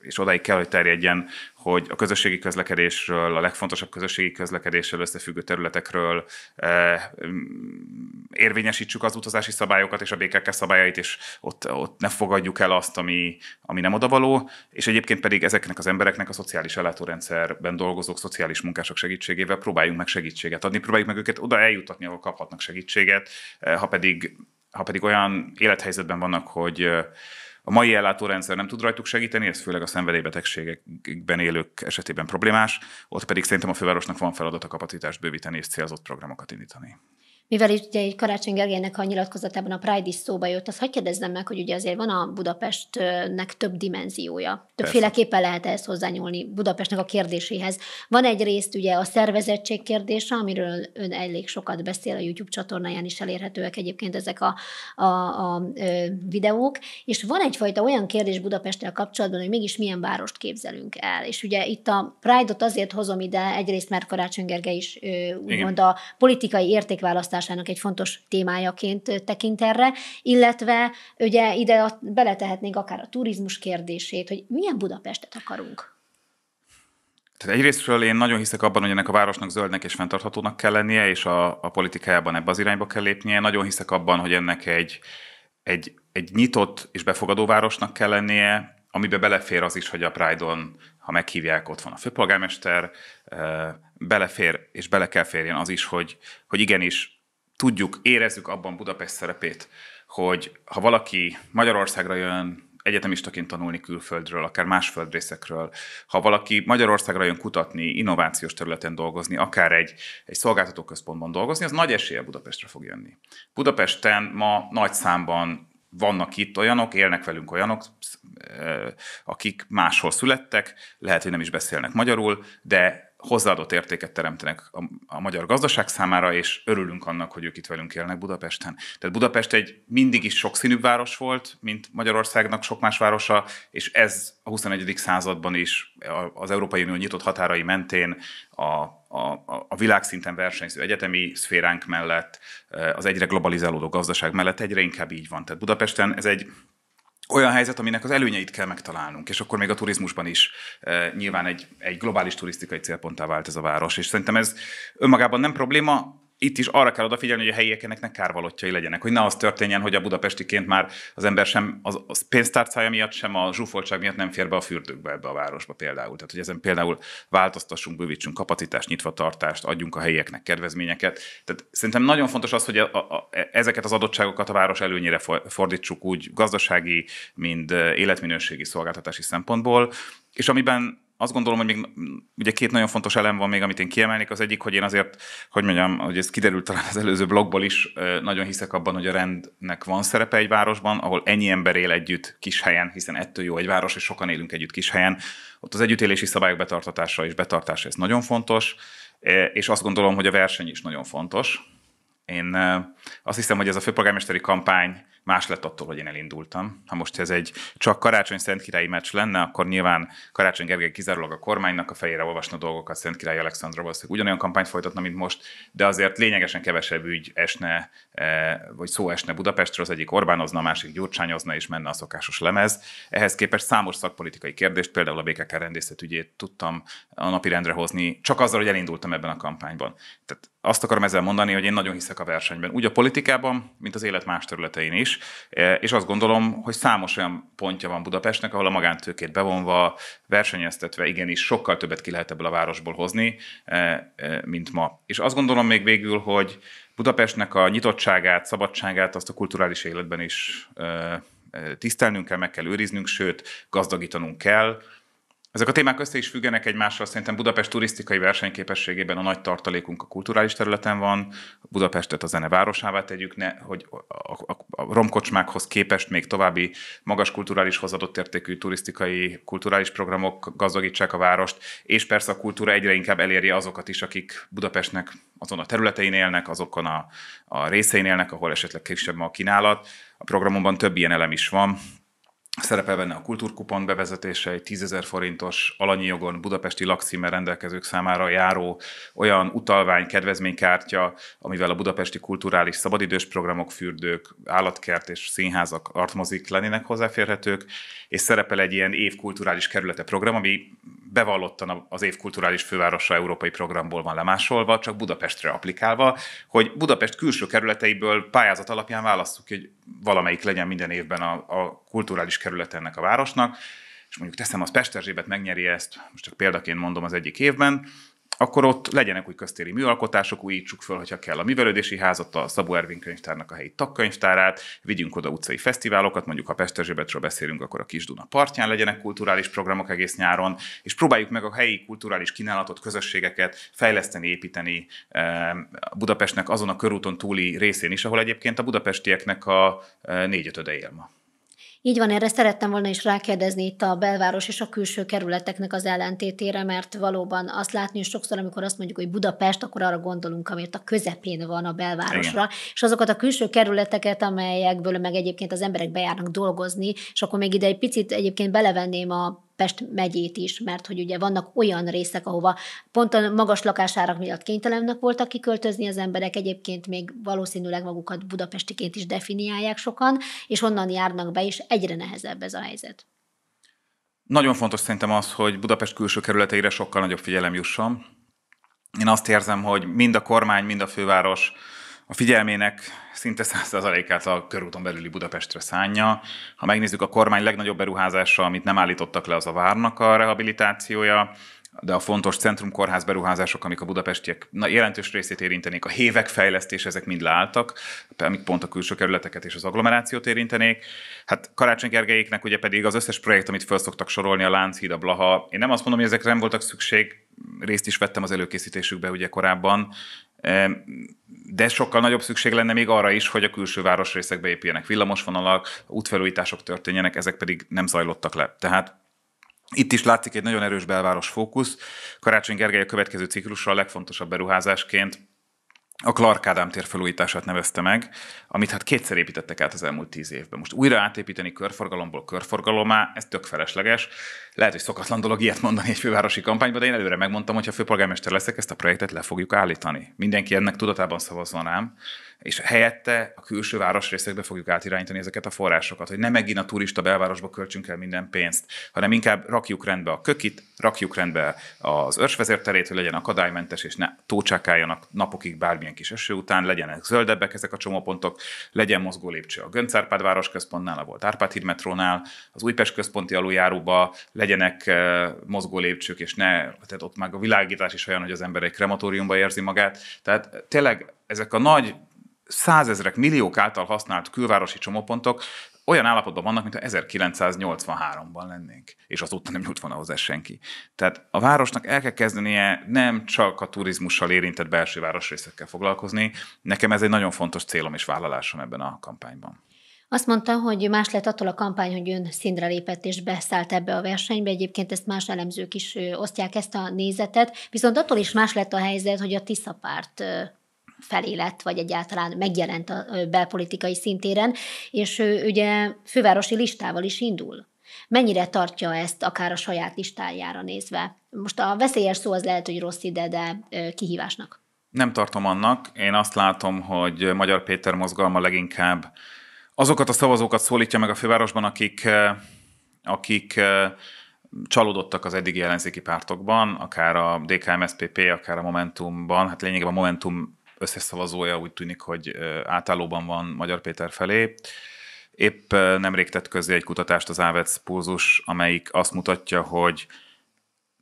és odáig kell, hogy terjedjen, hogy a közösségi közlekedésről, a legfontosabb közösségi közlekedéssel összefüggő területekről eh, mm, érvényesítsük az utazási szabályokat és a BKK szabályait, és ott, ott ne fogadjuk el azt, ami, ami nem odavaló, és egyébként pedig ezeknek az embereknek a szociális ellátórendszerben dolgozók, szociális munkások segítségével próbáljunk meg segítséget adni, próbáljuk meg őket oda eljutatni, ahol kaphatnak segítséget, eh, ha pedig, ha pedig olyan élethelyzetben vannak, hogy eh, a mai ellátórendszer nem tud rajtuk segíteni, ez főleg a szenvedélybetegségekben élők esetében problémás, ott pedig szerintem a fővárosnak van feladat a kapacitást bővíteni és célzott programokat indítani mivel itt ugye Karácsony Gergelynek a nyilatkozatában a Pride is szóba jött, azt hagyj kérdezzem meg, hogy ugye azért van a Budapestnek több dimenziója. Többféleképpen lehet ehhez hozzányúlni Budapestnek a kérdéséhez. Van egy részt ugye a szervezettség kérdése, amiről ön elég sokat beszél, a YouTube csatornáján is elérhetőek egyébként ezek a, a, a, a videók, és van egyfajta olyan kérdés Budapesttel kapcsolatban, hogy mégis milyen várost képzelünk el. És ugye itt a Pride-ot azért hozom ide, egyrészt mert Karácsony Gergely is úgymond a politikai értékválasztás kutatásának egy fontos témájaként tekint erre, illetve ugye ide a, beletehetnénk akár a turizmus kérdését, hogy milyen Budapestet akarunk. Tehát egyrésztről én nagyon hiszek abban, hogy ennek a városnak zöldnek és fenntarthatónak kell lennie, és a, a politikájában ebbe az irányba kell lépnie. Nagyon hiszek abban, hogy ennek egy, egy, egy nyitott és befogadó városnak kell lennie, amibe belefér az is, hogy a Pride-on, ha meghívják, ott van a főpolgármester, belefér és bele kell férjen az is, hogy, hogy igenis tudjuk, érezzük abban Budapest szerepét, hogy ha valaki Magyarországra jön egyetemistaként tanulni külföldről, akár más földrészekről, ha valaki Magyarországra jön kutatni, innovációs területen dolgozni, akár egy, egy szolgáltatóközpontban dolgozni, az nagy esélye Budapestre fog jönni. Budapesten ma nagy számban vannak itt olyanok, élnek velünk olyanok, akik máshol születtek, lehet, hogy nem is beszélnek magyarul, de hozzáadott értéket teremtenek a, a magyar gazdaság számára, és örülünk annak, hogy ők itt velünk élnek Budapesten. Tehát Budapest egy mindig is sokszínűbb város volt, mint Magyarországnak sok más városa, és ez a 21. században is az Európai Unió nyitott határai mentén a, a, a világszinten versenyző egyetemi szféránk mellett, az egyre globalizálódó gazdaság mellett egyre inkább így van. Tehát Budapesten ez egy olyan helyzet, aminek az előnyeit kell megtalálnunk, és akkor még a turizmusban is e, nyilván egy, egy globális turisztikai célponttá vált ez a város, és szerintem ez önmagában nem probléma, itt is arra kell odafigyelni, hogy a helyieknek ne kárvalotjai legyenek, hogy ne az történjen, hogy a budapestiként már az ember sem az, az pénztárcája miatt, sem a zsúfoltság miatt nem fér be a fürdőkbe ebbe a városba például. Tehát, hogy ezen például változtassunk, bővítsünk kapacitást, nyitvatartást, adjunk a helyieknek kedvezményeket. Tehát szerintem nagyon fontos az, hogy a, a, ezeket az adottságokat a város előnyére fordítsuk úgy gazdasági, mind életminőségi szolgáltatási szempontból, és amiben azt gondolom, hogy még ugye két nagyon fontos elem van még, amit én kiemelnék. Az egyik, hogy én azért, hogy mondjam, hogy ez kiderült talán az előző blogból is, nagyon hiszek abban, hogy a rendnek van szerepe egy városban, ahol ennyi ember él együtt kis helyen, hiszen ettől jó egy város, és sokan élünk együtt kis helyen. Ott az együttélési szabályok betartatása és betartása, ez nagyon fontos, és azt gondolom, hogy a verseny is nagyon fontos. Én azt hiszem, hogy ez a főpolgármesteri kampány más lett attól, hogy én elindultam. Ha most ez egy csak karácsony szentkirályi meccs lenne, akkor nyilván Karácsony Gergely kizárólag a kormánynak a fejére olvasna dolgokat szentkirály Alexandra valószínűleg ugyanolyan kampányt folytatna, mint most, de azért lényegesen kevesebb ügy esne, eh, vagy szó esne Budapestről, az egyik Orbánozna, a másik gyurcsányozna, és menne a szokásos lemez. Ehhez képest számos szakpolitikai kérdést, például a BKK rendészet ügyét tudtam a napi rendre hozni, csak azzal, hogy elindultam ebben a kampányban. Tehát azt akarom ezzel mondani, hogy én nagyon hiszek a versenyben, úgy a politikában, mint az élet más területein is, Eh, és azt gondolom, hogy számos olyan pontja van Budapestnek, ahol a magántőkét bevonva, versenyeztetve igenis sokkal többet ki lehet ebből a városból hozni, eh, eh, mint ma. És azt gondolom még végül, hogy Budapestnek a nyitottságát, szabadságát azt a kulturális életben is tisztelnünk kell, meg kell őriznünk, sőt, gazdagítanunk kell ezek a témák össze is függenek egymással, szerintem Budapest turisztikai versenyképességében a nagy tartalékunk a kulturális területen van, Budapestet a zene városává tegyük, ne, hogy a, a, a romkocsmákhoz képest még további magas kulturális hozadott értékű turisztikai kulturális programok gazdagítsák a várost, és persze a kultúra egyre inkább eléri azokat is, akik Budapestnek azon a területein élnek, azokon a, a részein élnek, ahol esetleg kisebb a kínálat. A programomban több ilyen elem is van, Szerepel benne a kultúrkupon bevezetése, egy 10 000 forintos alanyi jogon budapesti lakcímmel rendelkezők számára járó olyan utalvány, kedvezménykártya, amivel a budapesti kulturális szabadidős programok, fürdők, állatkert és színházak, artmozik lennének hozzáférhetők, és szerepel egy ilyen évkulturális kerülete program, ami bevallottan az év kulturális fővárosa európai programból van lemásolva, csak Budapestre applikálva, hogy Budapest külső kerületeiből pályázat alapján választjuk, hogy valamelyik legyen minden évben a, a kulturális kerület ennek a városnak, és mondjuk teszem, az Pesterzsébet megnyeri ezt, most csak példaként mondom az egyik évben, akkor ott legyenek új köztéri műalkotások, újítsuk föl, hogyha kell a művelődési házat, a Szabó Ervin könyvtárnak a helyi tagkönyvtárát, vigyünk oda utcai fesztiválokat, mondjuk ha Pesterzsébetről beszélünk, akkor a Kisduna partján legyenek kulturális programok egész nyáron, és próbáljuk meg a helyi kulturális kínálatot, közösségeket fejleszteni, építeni Budapestnek azon a körúton túli részén is, ahol egyébként a budapestieknek a négyötöde él ma. Így van, erre szerettem volna is rákérdezni itt a belváros és a külső kerületeknek az ellentétére, mert valóban azt látni, hogy sokszor, amikor azt mondjuk, hogy Budapest, akkor arra gondolunk, amit a közepén van a belvárosra, Igen. és azokat a külső kerületeket, amelyekből meg egyébként az emberek bejárnak dolgozni, és akkor még ide egy picit egyébként belevenném a Pest megyét is, mert hogy ugye vannak olyan részek, ahova pont a magas lakásárak miatt kénytelenek voltak kiköltözni az emberek, egyébként még valószínűleg magukat budapestiként is definiálják sokan, és onnan járnak be, és egyre nehezebb ez a helyzet. Nagyon fontos szerintem az, hogy Budapest külső kerületeire sokkal nagyobb figyelem jusson. Én azt érzem, hogy mind a kormány, mind a főváros a figyelmének szinte 100%-át a körúton belüli Budapestre szánja. Ha megnézzük a kormány legnagyobb beruházása, amit nem állítottak le, az a várnak a rehabilitációja, de a fontos centrumkórház beruházások, amik a budapestiek na, jelentős részét érintenék, a hévek fejlesztés, ezek mind leálltak, amik pont a külső kerületeket és az agglomerációt érintenék. Hát Karácsony Gergelyéknek ugye pedig az összes projekt, amit föl szoktak sorolni, a Lánchíd, a Blaha, én nem azt mondom, hogy ezekre nem voltak szükség, részt is vettem az előkészítésükbe ugye korábban, de sokkal nagyobb szükség lenne még arra is, hogy a külső városrészekbe épüljenek villamosvonalak, útfelújítások történjenek, ezek pedig nem zajlottak le. Tehát itt is látszik egy nagyon erős belváros fókusz. Karácsony Gergely a következő ciklusra a legfontosabb beruházásként a Clark Ádám tér felújítását nevezte meg, amit hát kétszer építettek át az elmúlt tíz évben. Most újra átépíteni körforgalomból körforgalomá, ez tök felesleges. Lehet, hogy szokatlan dolog ilyet mondani egy fővárosi kampányban, de én előre megmondtam, hogy ha főpolgármester leszek, ezt a projektet le fogjuk állítani. Mindenki ennek tudatában szavazzon rám és helyette a külső városrészekbe fogjuk átirányítani ezeket a forrásokat, hogy nem megint a turista belvárosba költsünk el minden pénzt, hanem inkább rakjuk rendbe a kökit, rakjuk rendbe az örsvezérterét, hogy legyen akadálymentes, és ne tócsákáljanak napokig bármilyen kis eső után, legyenek zöldebbek ezek a csomópontok, legyen mozgó lépcső a Göncárpád városközpontnál, a volt Árpád hídmetrónál, az Újpest központi aluljáróba legyenek mozgó lépcsők, és ne, tehát ott már a világítás is olyan, hogy az ember egy krematóriumba érzi magát. Tehát tényleg ezek a nagy százezrek, milliók által használt külvárosi csomópontok olyan állapotban vannak, mint a 1983-ban lennénk, és azóta nem nyújt volna hozzá senki. Tehát a városnak el kell kezdenie nem csak a turizmussal érintett belső városrészekkel foglalkozni, nekem ez egy nagyon fontos célom és vállalásom ebben a kampányban. Azt mondta, hogy más lett attól a kampány, hogy ön színre lépett és beszállt ebbe a versenybe. Egyébként ezt más elemzők is osztják ezt a nézetet. Viszont attól is más lett a helyzet, hogy a Tisza párt felé lett, vagy egyáltalán megjelent a belpolitikai szintéren, és ő ugye fővárosi listával is indul. Mennyire tartja ezt akár a saját listájára nézve? Most a veszélyes szó az lehet, hogy rossz ide, de kihívásnak. Nem tartom annak. Én azt látom, hogy Magyar Péter mozgalma leginkább azokat a szavazókat szólítja meg a fővárosban, akik, akik csalódottak az eddigi ellenzéki pártokban, akár a DKMSPP, akár a Momentumban, hát lényegében a Momentum összes szavazója úgy tűnik, hogy átállóban van Magyar Péter felé. Épp nemrég tett közé egy kutatást az Ávec Pulzus, amelyik azt mutatja, hogy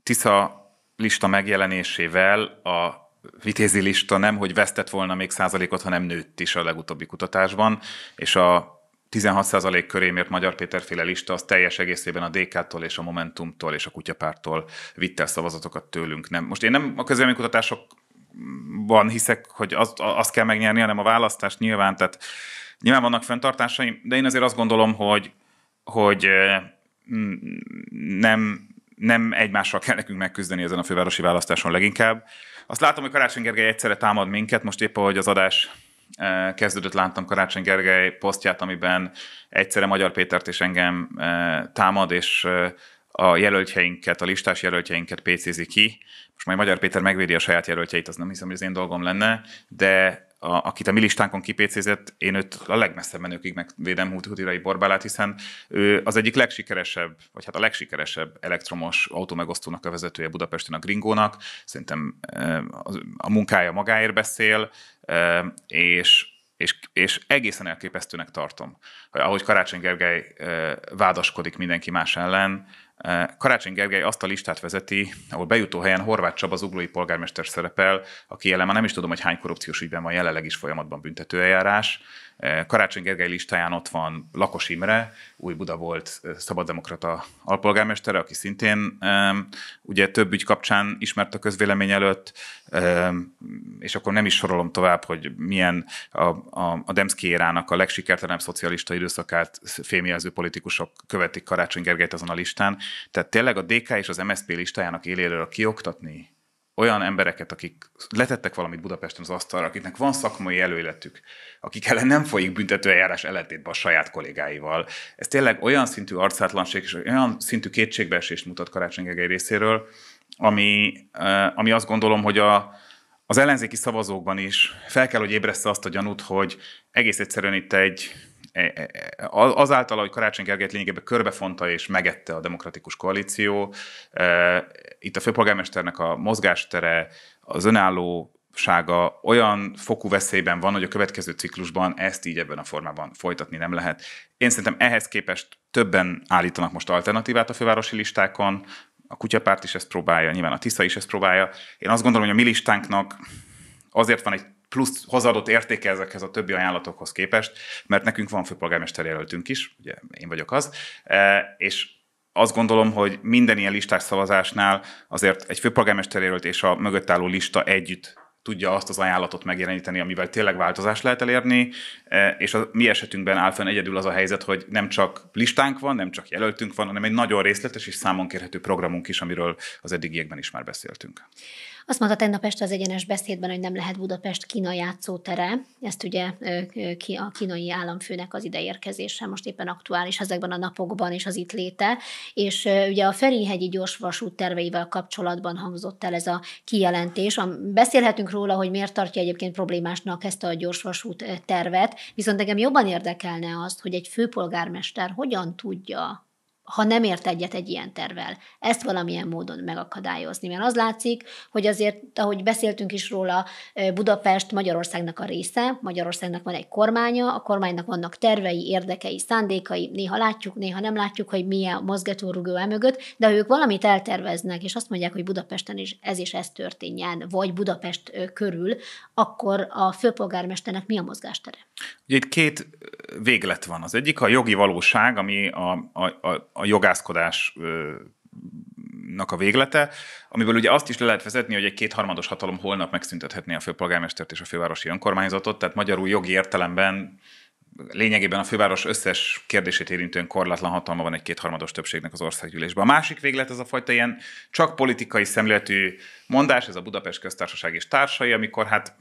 Tisza lista megjelenésével a vitézi lista nem, hogy vesztett volna még százalékot, hanem nőtt is a legutóbbi kutatásban, és a 16% köré mért Magyar Péter féle lista az teljes egészében a DK-tól és a Momentumtól és a Kutyapártól vitte el szavazatokat tőlünk. Nem. Most én nem a kutatások van hiszek, hogy azt, azt kell megnyerni, hanem a választást nyilván, tehát nyilván vannak fenntartásaim, de én azért azt gondolom, hogy, hogy nem, nem egymással kell nekünk megküzdeni ezen a fővárosi választáson leginkább. Azt látom, hogy Karácsony Gergely egyszerre támad minket, most épp ahogy az adás kezdődött, láttam Karácsony Gergely posztját, amiben egyszerre Magyar Pétert és engem támad, és a jelöltjeinket, a listás jelöltjeinket pécézi ki, most majd Magyar Péter megvédi a saját jelöltjeit, az nem hiszem, hogy az én dolgom lenne, de a, akit a mi listánkon kipécézett, én őt a legmesszebb menőkig megvédem Hutirai Borbálát, hiszen ő az egyik legsikeresebb, vagy hát a legsikeresebb elektromos autómegosztónak a vezetője Budapesten a Gringónak. Szerintem eh, a munkája magáért beszél, eh, és és, és egészen elképesztőnek tartom, ahogy Karácsony Gergely eh, vádaskodik mindenki más ellen, Eh, Karácsony Gergely azt a listát vezeti, ahol bejutó helyen Horváth Csaba zuglói polgármester szerepel, aki jelen már nem is tudom, hogy hány korrupciós ügyben van jelenleg is folyamatban büntetőeljárás. Eh, Karácsony Gergely listáján ott van Lakos Imre, új Buda volt eh, szabaddemokrata alpolgármestere, aki szintén ugye több ügy kapcsán ismert a közvélemény előtt, és akkor nem is sorolom tovább, hogy milyen a, a, a Demszki érának a legsikertelenebb szocialista időszakát fémjelző politikusok követik Karácsony Gergelyt azon a listán. Tehát tényleg a DK és az MSZP listájának éléről kioktatni olyan embereket, akik letettek valamit Budapesten az asztalra, akiknek van szakmai előéletük, akik ellen nem folyik büntetőeljárás ellentétben a saját kollégáival. Ez tényleg olyan szintű arcátlenség és olyan szintű kétségbeesést mutat Karácsony részéről, ami, eh, ami azt gondolom, hogy a, az ellenzéki szavazókban is fel kell, hogy ébreszte azt a gyanút, hogy egész egyszerűen itt egy E, e, e, azáltal, hogy Karácsony Gergelyt lényegében körbefonta és megette a demokratikus koalíció, itt a főpolgármesternek a mozgástere, az önálló sága olyan fokú veszélyben van, hogy a következő ciklusban ezt így ebben a formában folytatni nem lehet. Én szerintem ehhez képest többen állítanak most alternatívát a fővárosi listákon, a kutyapárt is ezt próbálja, nyilván a Tisza is ezt próbálja. Én azt gondolom, hogy a mi listánknak azért van egy plusz hozadott értéke ezekhez a többi ajánlatokhoz képest, mert nekünk van főpolgármester jelöltünk is, ugye én vagyok az, e, és azt gondolom, hogy minden ilyen listás szavazásnál azért egy főpolgármester jelölt és a mögött álló lista együtt tudja azt az ajánlatot megjeleníteni, amivel tényleg változást lehet elérni, e, és a mi esetünkben áll fenn egyedül az a helyzet, hogy nem csak listánk van, nem csak jelöltünk van, hanem egy nagyon részletes és számon kérhető programunk is, amiről az eddigiekben is már beszéltünk. Azt mondta tegnap este az egyenes beszédben, hogy nem lehet Budapest Kína játszótere. Ezt ugye a kínai államfőnek az ideérkezése most éppen aktuális ezekben a napokban és az itt léte. És ugye a Ferihegyi gyorsvasút terveivel kapcsolatban hangzott el ez a kijelentés. Beszélhetünk róla, hogy miért tartja egyébként problémásnak ezt a gyorsvasút tervet, viszont engem jobban érdekelne azt, hogy egy főpolgármester hogyan tudja ha nem ért egyet egy ilyen tervel. Ezt valamilyen módon megakadályozni. Mert az látszik, hogy azért, ahogy beszéltünk is róla, Budapest Magyarországnak a része, Magyarországnak van egy kormánya, a kormánynak vannak tervei, érdekei, szándékai, néha látjuk, néha nem látjuk, hogy milyen a mozgatórugó emögött, de ha ők valamit elterveznek, és azt mondják, hogy Budapesten is ez is ez történjen, vagy Budapest körül, akkor a főpolgármesternek mi a mozgástere? Ugye itt két véglet van. Az egyik a jogi valóság, ami a, a, a, a jogászkodásnak a véglete, amiből ugye azt is le lehet vezetni, hogy egy kétharmados hatalom holnap megszüntethetné a főpolgármestert és a fővárosi önkormányzatot, tehát magyarul jogi értelemben lényegében a főváros összes kérdését érintően korlátlan hatalma van egy kétharmados többségnek az országgyűlésben. A másik véglet ez a fajta ilyen csak politikai szemléletű mondás, ez a Budapest köztársaság és társai, amikor hát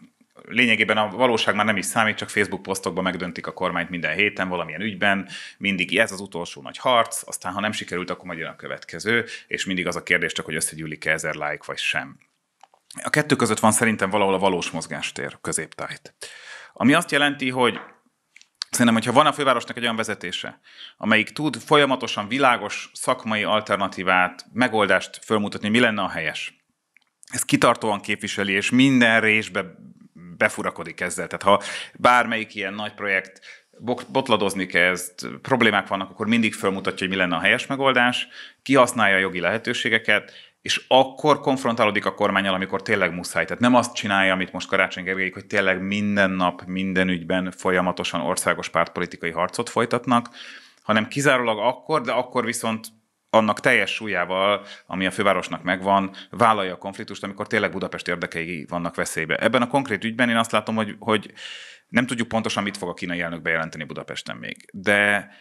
lényegében a valóság már nem is számít, csak Facebook posztokban megdöntik a kormányt minden héten valamilyen ügyben, mindig ez az utolsó nagy harc, aztán ha nem sikerült, akkor majd jön a következő, és mindig az a kérdés csak, hogy összegyűlik-e ezer like vagy sem. A kettő között van szerintem valahol a valós mozgástér középtájt. Ami azt jelenti, hogy Szerintem, hogyha van a fővárosnak egy olyan vezetése, amelyik tud folyamatosan világos szakmai alternatívát, megoldást fölmutatni, mi lenne a helyes, ez kitartóan képviseli, és minden részbe befurakodik ezzel. Tehát ha bármelyik ilyen nagy projekt botladozni kezd, problémák vannak, akkor mindig felmutatja, hogy mi lenne a helyes megoldás, kihasználja a jogi lehetőségeket, és akkor konfrontálódik a kormányal, amikor tényleg muszáj. Tehát nem azt csinálja, amit most Karácsony Gergelyik, hogy tényleg minden nap, minden ügyben folyamatosan országos pártpolitikai harcot folytatnak, hanem kizárólag akkor, de akkor viszont annak teljes súlyával, ami a fővárosnak megvan, vállalja a konfliktust, amikor tényleg Budapest érdekei vannak veszélybe. Ebben a konkrét ügyben én azt látom, hogy, hogy nem tudjuk pontosan, mit fog a kínai elnök bejelenteni Budapesten még. De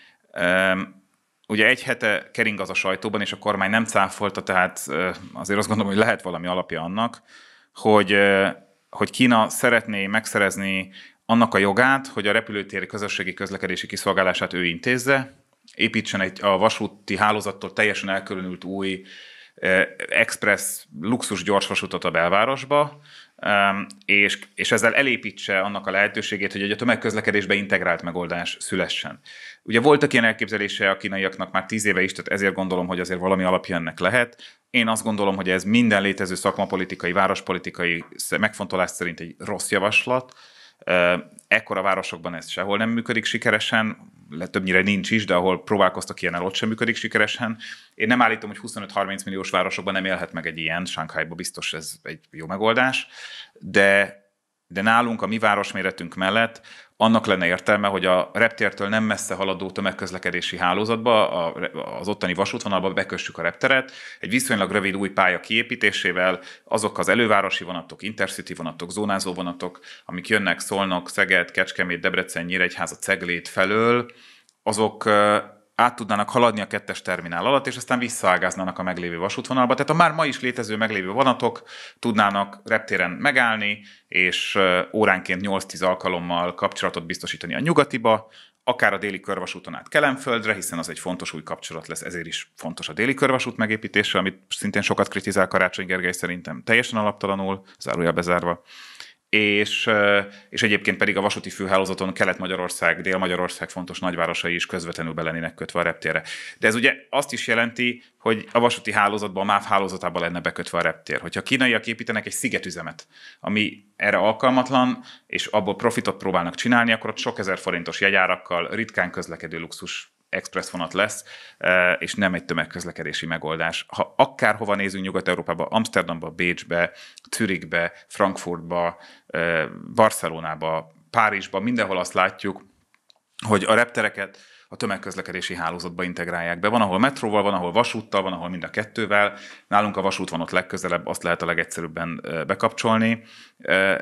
um, ugye egy hete kering az a sajtóban, és a kormány nem cáfolta, tehát azért azt gondolom, hogy lehet valami alapja annak, hogy, hogy Kína szeretné megszerezni annak a jogát, hogy a repülőtéri közösségi közlekedési kiszolgálását ő intézze, építsen egy a vasúti hálózattól teljesen elkülönült új eh, express luxus gyorsvasutat a belvárosba, és, és ezzel elépítse annak a lehetőségét, hogy a tömegközlekedésbe integrált megoldás szülessen. Ugye voltak ilyen elképzelése a kínaiaknak már tíz éve is, tehát ezért gondolom, hogy azért valami alapja ennek lehet. Én azt gondolom, hogy ez minden létező szakmapolitikai, várospolitikai megfontolás szerint egy rossz javaslat. Ekkora városokban ez sehol nem működik sikeresen, le többnyire nincs is, de ahol próbálkoztak ilyen ott sem működik sikeresen. Én nem állítom, hogy 25-30 milliós városokban nem élhet meg egy ilyen, Sánkhájba biztos ez egy jó megoldás, de, de nálunk a mi városméretünk mellett annak lenne értelme, hogy a reptértől nem messze haladó tömegközlekedési hálózatba, a, az ottani vasútvonalba bekössük a repteret, egy viszonylag rövid új pálya kiépítésével azok az elővárosi vonatok, intercity vonatok, zónázó vonatok, amik jönnek Szolnok, Szeged, Kecskemét, Debrecen, Nyíregyháza, Ceglét felől, azok át tudnának haladni a kettes terminál alatt, és aztán visszaágáznának a meglévő vasútvonalba. Tehát a már ma is létező meglévő vonatok tudnának reptéren megállni, és óránként 8-10 alkalommal kapcsolatot biztosítani a nyugatiba, akár a déli körvasúton át kelemföldre, hiszen az egy fontos új kapcsolat lesz, ezért is fontos a déli körvasút megépítése, amit szintén sokat kritizál Karácsony Gergely szerintem teljesen alaptalanul, zárója bezárva és, és egyébként pedig a vasúti főhálózaton Kelet-Magyarország, Dél-Magyarország fontos nagyvárosai is közvetlenül belenének kötve a reptérre. De ez ugye azt is jelenti, hogy a vasúti hálózatban, a MÁV hálózatában lenne bekötve a reptér. Hogyha a kínaiak építenek egy szigetüzemet, ami erre alkalmatlan, és abból profitot próbálnak csinálni, akkor ott sok ezer forintos jegyárakkal, ritkán közlekedő luxus express vonat lesz, e, és nem egy tömegközlekedési megoldás. Ha akárhova nézünk Nyugat-Európába, Amsterdamba, Bécsbe, Zürichbe, Frankfurtba, e, Barcelonába, Párizsba, mindenhol azt látjuk, hogy a reptereket a tömegközlekedési hálózatba integrálják be. Van, ahol metróval, van, ahol vasúttal, van, ahol mind a kettővel. Nálunk a vasút van ott legközelebb, azt lehet a legegyszerűbben bekapcsolni,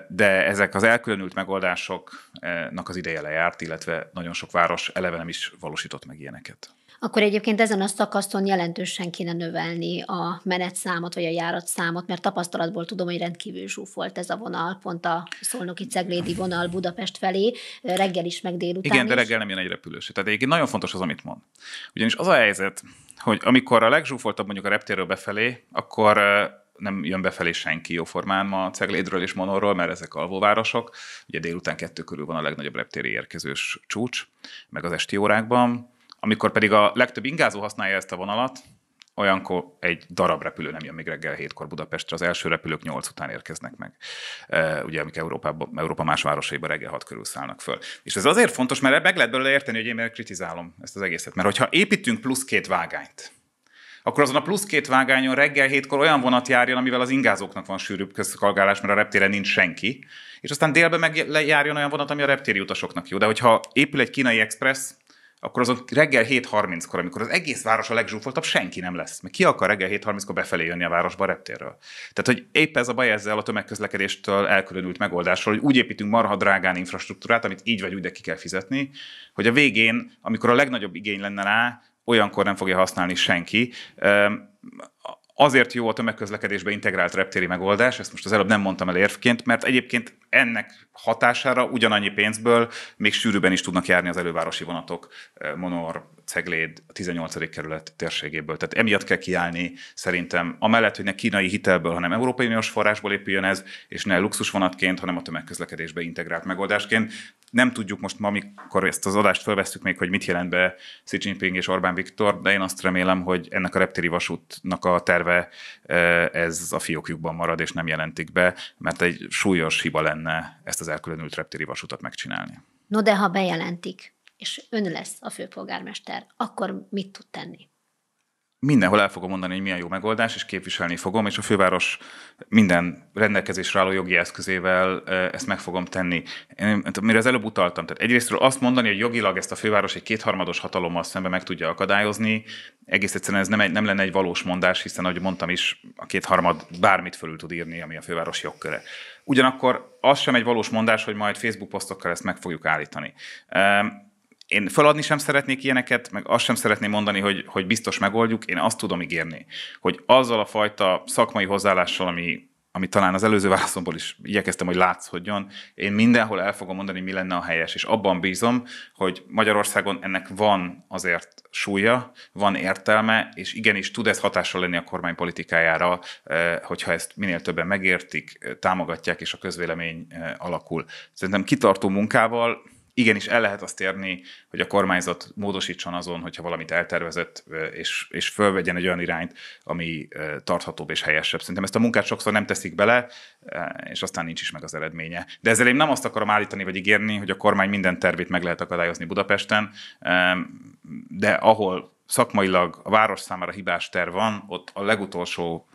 de ezek az elkülönült megoldásoknak az ideje lejárt, illetve nagyon sok város eleve nem is valósított meg ilyeneket. Akkor egyébként ezen a szakaszon jelentősen kéne növelni a menetszámot vagy a járatszámot, mert tapasztalatból tudom, hogy rendkívül zsúfolt ez a vonal, pont a szolnoki ceglédi vonal Budapest felé, reggel is, meg délután Igen, is. de reggel nem jön egy repülős. Tehát egyébként nagyon fontos az, amit mond. Ugyanis az a helyzet, hogy amikor a legzsúfoltabb mondjuk a reptérről befelé, akkor nem jön befelé senki jóformán ma Ceglédről és Monorról, mert ezek alvóvárosok. Ugye délután kettő körül van a legnagyobb reptéri érkezős csúcs, meg az esti órákban. Amikor pedig a legtöbb ingázó használja ezt a vonalat, olyankor egy darab repülő nem jön még reggel hétkor Budapestre, az első repülők nyolc után érkeznek meg, ugye amik Európába, Európa más városaiba reggel hat körül szállnak föl. És ez azért fontos, mert meg lehet belőle érteni, hogy én miért kritizálom ezt az egészet. Mert hogyha építünk plusz két vágányt, akkor azon a plusz két vágányon reggel hétkor olyan vonat járjon, amivel az ingázóknak van sűrűbb közszolgálás, mert a reptéren nincs senki, és aztán délben meg járjon olyan vonat, ami a reptéri utasoknak jó. De hogyha épül egy kínai express, akkor azon reggel 7.30-kor, amikor az egész város a legzsúfoltabb, senki nem lesz. Mert ki akar reggel 7.30-kor befelé jönni a városba a reptérről? Tehát, hogy épp ez a baj ezzel a tömegközlekedéstől elkülönült megoldásról, hogy úgy építünk marha drágán infrastruktúrát, amit így vagy úgy, de ki kell fizetni, hogy a végén, amikor a legnagyobb igény lenne rá, olyankor nem fogja használni senki azért jó a tömegközlekedésbe integrált reptéri megoldás, ezt most az előbb nem mondtam el érvként, mert egyébként ennek hatására ugyanannyi pénzből még sűrűben is tudnak járni az elővárosi vonatok eh, Monor, Cegléd, 18. kerület térségéből. Tehát emiatt kell kiállni szerintem, amellett, hogy ne kínai hitelből, hanem Európai Uniós forrásból épüljön ez, és ne luxusvonatként, hanem a tömegközlekedésbe integrált megoldásként. Nem tudjuk most ma, amikor ezt az adást felvesztük még, hogy mit jelent be Xi Jinping és Orbán Viktor, de én azt remélem, hogy ennek a reptéri vasútnak a terve keverve, ez a fiókjukban marad és nem jelentik be, mert egy súlyos hiba lenne ezt az elkülönült reptéri vasutat megcsinálni. No de ha bejelentik, és ön lesz a főpolgármester, akkor mit tud tenni? mindenhol el fogom mondani, hogy milyen jó megoldás, és képviselni fogom, és a főváros minden rendelkezésre álló jogi eszközével ezt meg fogom tenni. Én, mire az előbb utaltam, tehát egyrésztről azt mondani, hogy jogilag ezt a főváros egy kétharmados hatalommal szemben meg tudja akadályozni, egész egyszerűen ez nem, egy, nem lenne egy valós mondás, hiszen, ahogy mondtam is, a kétharmad bármit fölül tud írni, ami a főváros jogköre. Ugyanakkor az sem egy valós mondás, hogy majd Facebook posztokkal ezt meg fogjuk állítani én feladni sem szeretnék ilyeneket, meg azt sem szeretném mondani, hogy, hogy biztos megoldjuk, én azt tudom ígérni, hogy azzal a fajta szakmai hozzáállással, ami, ami talán az előző válaszomból is igyekeztem, hogy látszódjon, én mindenhol el fogom mondani, mi lenne a helyes, és abban bízom, hogy Magyarországon ennek van azért súlya, van értelme, és igenis tud ez hatással lenni a kormány politikájára, eh, hogyha ezt minél többen megértik, eh, támogatják, és a közvélemény eh, alakul. Szerintem kitartó munkával igenis el lehet azt érni, hogy a kormányzat módosítson azon, hogyha valamit eltervezett, és, és fölvegyen egy olyan irányt, ami tarthatóbb és helyesebb. Szerintem ezt a munkát sokszor nem teszik bele, és aztán nincs is meg az eredménye. De ezzel én nem azt akarom állítani vagy ígérni, hogy a kormány minden tervét meg lehet akadályozni Budapesten, de ahol szakmailag a város számára hibás terv van, ott a legutolsó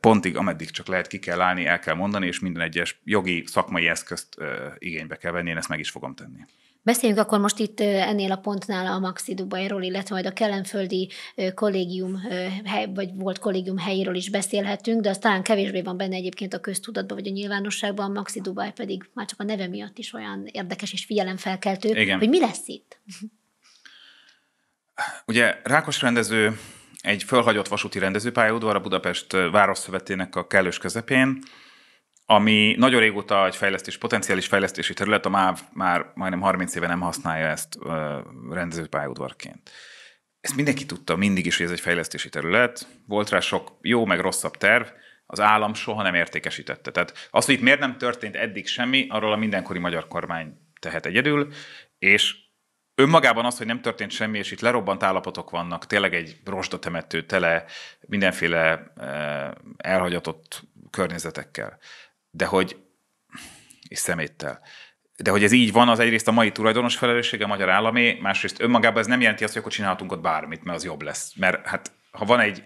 pontig, ameddig csak lehet, ki kell állni, el kell mondani, és minden egyes jogi, szakmai eszközt igénybe kell venni, én ezt meg is fogom tenni. Beszéljünk akkor most itt ennél a pontnál a Maxi Dubajról, illetve majd a kelenföldi kollégium, vagy volt kollégium helyéről is beszélhetünk, de az talán kevésbé van benne egyébként a köztudatban, vagy a nyilvánosságban, a Maxi Dubaj pedig már csak a neve miatt is olyan érdekes és figyelemfelkeltő, Igen. hogy mi lesz itt. Ugye Rákos rendező egy fölhagyott vasúti rendezőpályaudvar a Budapest Városszövetének a kellős közepén, ami nagyon régóta egy fejlesztés, potenciális fejlesztési terület, a MÁV már majdnem 30 éve nem használja ezt rendezőpályaudvarként. Ezt mindenki tudta mindig is, hogy ez egy fejlesztési terület, volt rá sok jó, meg rosszabb terv, az állam soha nem értékesítette. Tehát az, hogy itt miért nem történt eddig semmi, arról a mindenkori magyar kormány tehet egyedül, és önmagában az, hogy nem történt semmi, és itt lerobbant állapotok vannak, tényleg egy rostatemető tele mindenféle eh, elhagyatott környezetekkel, de hogy és szeméttel. De hogy ez így van, az egyrészt a mai tulajdonos felelőssége a magyar államé, másrészt önmagában ez nem jelenti azt, hogy akkor csinálhatunk ott bármit, mert az jobb lesz. Mert hát ha van egy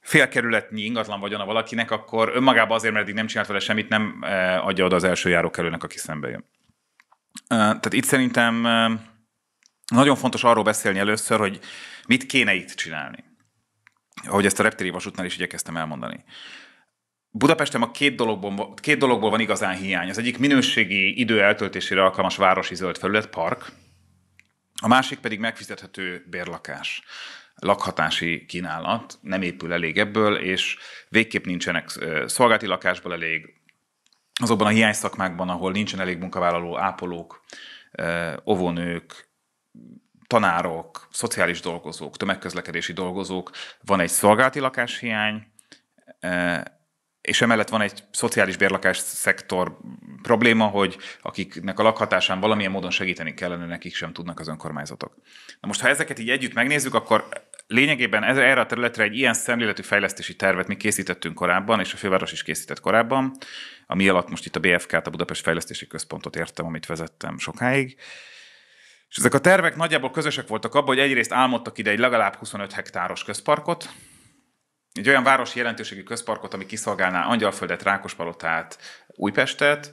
félkerületnyi ingatlan vagyona valakinek, akkor önmagában azért, mert eddig nem csinált vele semmit, nem eh, adja oda az első járókelőnek, aki szembe jön. Eh, tehát itt szerintem nagyon fontos arról beszélni először, hogy mit kéne itt csinálni. Ahogy ezt a reptéri vasútnál is igyekeztem elmondani. Budapesten a két dologból, két dologból van igazán hiány. Az egyik minőségi idő eltöltésére alkalmas városi zöld felület, park, a másik pedig megfizethető bérlakás lakhatási kínálat, nem épül elég ebből, és végképp nincsenek szolgálati lakásból elég, azokban a hiány szakmákban, ahol nincsen elég munkavállaló ápolók, óvónők, tanárok, szociális dolgozók, tömegközlekedési dolgozók, van egy szolgálati lakáshiány, e, és emellett van egy szociális bérlakás szektor probléma, hogy akiknek a lakhatásán valamilyen módon segíteni kellene, nekik sem tudnak az önkormányzatok. Na most, ha ezeket így együtt megnézzük, akkor lényegében erre a területre egy ilyen szemléletű fejlesztési tervet mi készítettünk korábban, és a főváros is készített korábban, ami alatt most itt a BFK-t, a Budapest Fejlesztési Központot értem, amit vezettem sokáig. És ezek a tervek nagyjából közösek voltak abban, hogy egyrészt álmodtak ide egy legalább 25 hektáros közparkot, egy olyan városi jelentőségű közparkot, ami kiszolgálná Angyalföldet, Rákospalotát, Újpestet,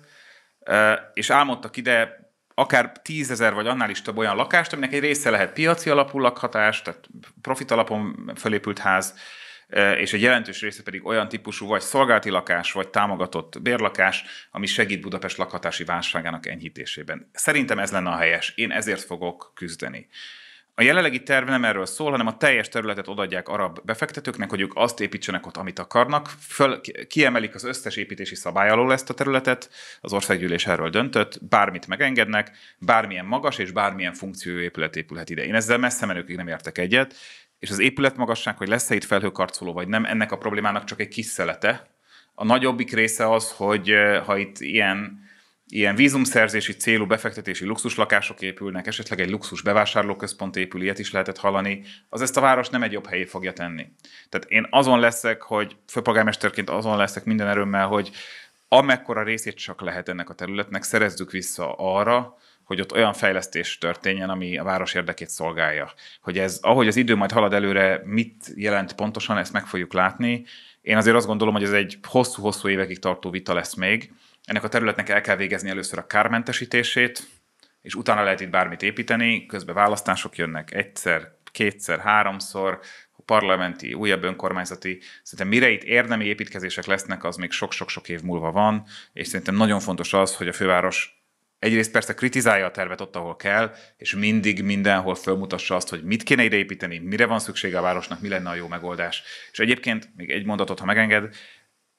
és álmodtak ide akár tízezer vagy annál is több olyan lakást, aminek egy része lehet piaci alapú lakhatás, tehát profit alapon fölépült ház, és egy jelentős része pedig olyan típusú vagy szolgálati lakás, vagy támogatott bérlakás, ami segít Budapest lakhatási válságának enyhítésében. Szerintem ez lenne a helyes. Én ezért fogok küzdeni. A jelenlegi terv nem erről szól, hanem a teljes területet odaadják arab befektetőknek, hogy ők azt építsenek ott, amit akarnak. Föl, kiemelik az összes építési szabály alól ezt a területet, az országgyűlés erről döntött, bármit megengednek, bármilyen magas és bármilyen funkciójú épület épülhet ide. Én ezzel messze menőkig nem értek egyet, és az épületmagasság, hogy lesz-e itt felhőkarcoló vagy nem, ennek a problémának csak egy kis szelete. A nagyobbik része az, hogy eh, ha itt ilyen ilyen vízumszerzési célú befektetési luxuslakások épülnek, esetleg egy luxus bevásárlóközpont épül, ilyet is lehetett hallani, az ezt a város nem egy jobb helyé fogja tenni. Tehát én azon leszek, hogy főpolgármesterként azon leszek minden erőmmel, hogy amekkora részét csak lehet ennek a területnek, szerezzük vissza arra, hogy ott olyan fejlesztés történjen, ami a város érdekét szolgálja. Hogy ez, ahogy az idő majd halad előre, mit jelent pontosan, ezt meg fogjuk látni. Én azért azt gondolom, hogy ez egy hosszú-hosszú évekig tartó vita lesz még. Ennek a területnek el kell végezni először a kármentesítését, és utána lehet itt bármit építeni, közben választások jönnek egyszer, kétszer, háromszor, parlamenti, újabb önkormányzati. Szerintem mire itt érdemi építkezések lesznek, az még sok-sok-sok év múlva van, és szerintem nagyon fontos az, hogy a főváros egyrészt persze kritizálja a tervet ott, ahol kell, és mindig mindenhol fölmutassa azt, hogy mit kéne ideépíteni, mire van szüksége a városnak, mi lenne a jó megoldás. És egyébként, még egy mondatot, ha megenged,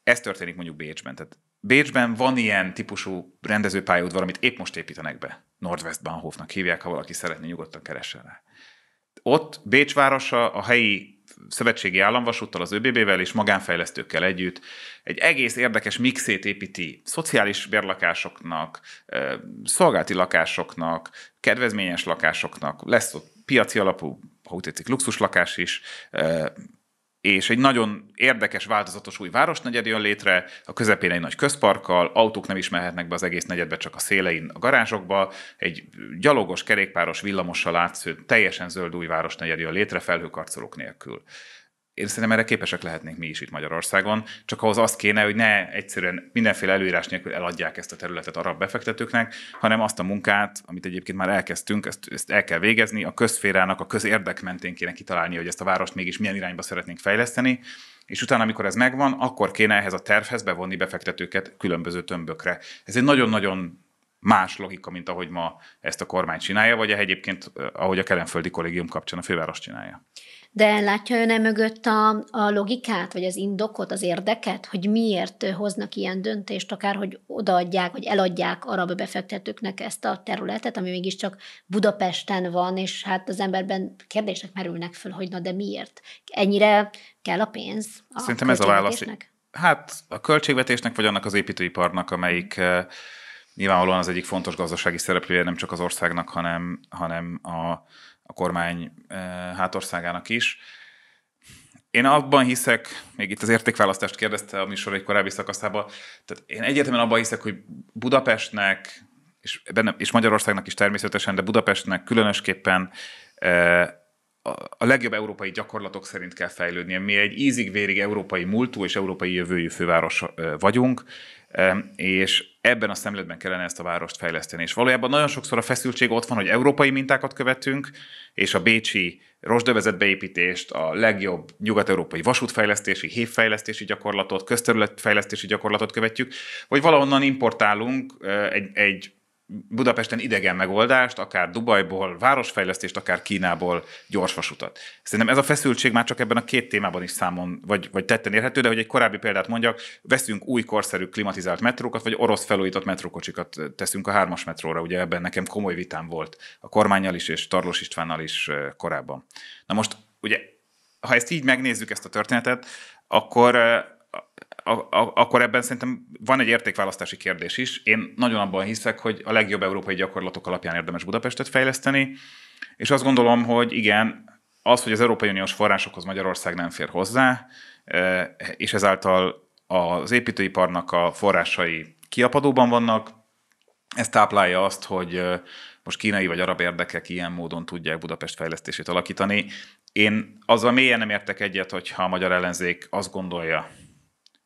ez történik mondjuk Bécsben. Tehát Bécsben van ilyen típusú rendezőpályaudvar, amit épp most építenek be. Nordwest Bahnhofnak hívják, ha valaki szeretné, nyugodtan keresse rá. Ott Bécs városa a helyi szövetségi államvasúttal, az ÖBB-vel és magánfejlesztőkkel együtt egy egész érdekes mixét építi szociális bérlakásoknak, szolgálti lakásoknak, kedvezményes lakásoknak, lesz ott piaci alapú, ha úgy tetszik, luxuslakás is, és egy nagyon érdekes, változatos új városnegyed jön létre, a közepén egy nagy közparkkal, autók nem mehetnek be az egész negyedbe, csak a szélein a garázsokba, egy gyalogos, kerékpáros, villamossal látsző, teljesen zöld új városnegyed jön létre, felhőkarcolók nélkül én szerintem erre képesek lehetnénk mi is itt Magyarországon, csak ahhoz azt kéne, hogy ne egyszerűen mindenféle előírás nélkül eladják ezt a területet arab befektetőknek, hanem azt a munkát, amit egyébként már elkezdtünk, ezt, ezt el kell végezni, a közférának a közérdek mentén kéne kitalálni, hogy ezt a várost mégis milyen irányba szeretnénk fejleszteni, és utána, amikor ez megvan, akkor kéne ehhez a tervhez bevonni befektetőket különböző tömbökre. Ez egy nagyon-nagyon más logika, mint ahogy ma ezt a kormány csinálja, vagy egyébként eh, ahogy a Kelenföldi Kollégium kapcsán a főváros csinálja de látja ön mögött a, a logikát, vagy az indokot, az érdeket, hogy miért hoznak ilyen döntést, akár hogy odaadják, vagy eladják arab befektetőknek ezt a területet, ami mégiscsak Budapesten van, és hát az emberben kérdések merülnek föl, hogy na de miért? Ennyire kell a pénz? A Szerintem ez a válasz. Hát a költségvetésnek, vagy annak az építőiparnak, amelyik nyilvánvalóan az egyik fontos gazdasági szereplője nem csak az országnak, hanem, hanem a a kormány eh, hátországának is. Én abban hiszek, még itt az értékválasztást kérdezte a műsor egy korábbi szakaszában, tehát én egyértelműen abban hiszek, hogy Budapestnek, és, benne, és Magyarországnak is természetesen, de Budapestnek különösképpen eh, a legjobb európai gyakorlatok szerint kell fejlődnie. Mi egy ízig-vérig európai múltú és európai jövőjű főváros eh, vagyunk, és ebben a szemletben kellene ezt a várost fejleszteni. És valójában nagyon sokszor a feszültség ott van, hogy európai mintákat követünk, és a bécsi rosdövezet beépítést, a legjobb nyugat-európai vasútfejlesztési, hévfejlesztési gyakorlatot, közterületfejlesztési gyakorlatot követjük, vagy valahonnan importálunk eh, egy, egy Budapesten idegen megoldást, akár Dubajból, városfejlesztést, akár Kínából gyorsvasutat. Szerintem ez a feszültség már csak ebben a két témában is számon, vagy, vagy tetten érhető, de hogy egy korábbi példát mondjak, veszünk új korszerű klimatizált metrókat, vagy orosz felújított metrókocsikat teszünk a hármas metróra, ugye ebben nekem komoly vitám volt a kormányjal is, és Tarlós Istvánnal is korábban. Na most, ugye, ha ezt így megnézzük, ezt a történetet, akkor akkor ebben szerintem van egy értékválasztási kérdés is. Én nagyon abban hiszek, hogy a legjobb európai gyakorlatok alapján érdemes Budapestet fejleszteni, és azt gondolom, hogy igen, az, hogy az Európai Uniós forrásokhoz Magyarország nem fér hozzá, e, és ezáltal az építőiparnak a forrásai kiapadóban vannak, ez táplálja azt, hogy e, most kínai vagy arab érdekek ilyen módon tudják Budapest fejlesztését alakítani. Én azzal mélyen nem értek egyet, hogyha a magyar ellenzék azt gondolja,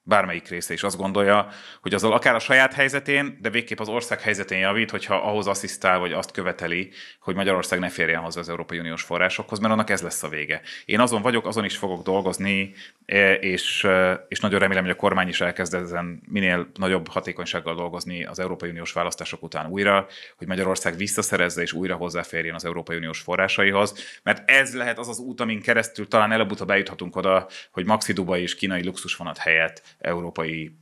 bármelyik része is azt gondolja, hogy azzal akár a saját helyzetén, de végképp az ország helyzetén javít, hogyha ahhoz asszisztál, vagy azt követeli, hogy Magyarország ne férjen hozzá az Európai Uniós forrásokhoz, mert annak ez lesz a vége. Én azon vagyok, azon is fogok dolgozni, e, és, e, és nagyon remélem, hogy a kormány is elkezd ezen minél nagyobb hatékonysággal dolgozni az Európai Uniós választások után újra, hogy Magyarország visszaszerezze és újra hozzáférjen az Európai Uniós forrásaihoz, mert ez lehet az az út, amin keresztül talán előbb-utóbb oda, hogy Maxi Dubai és kínai luxusvonat helyett európai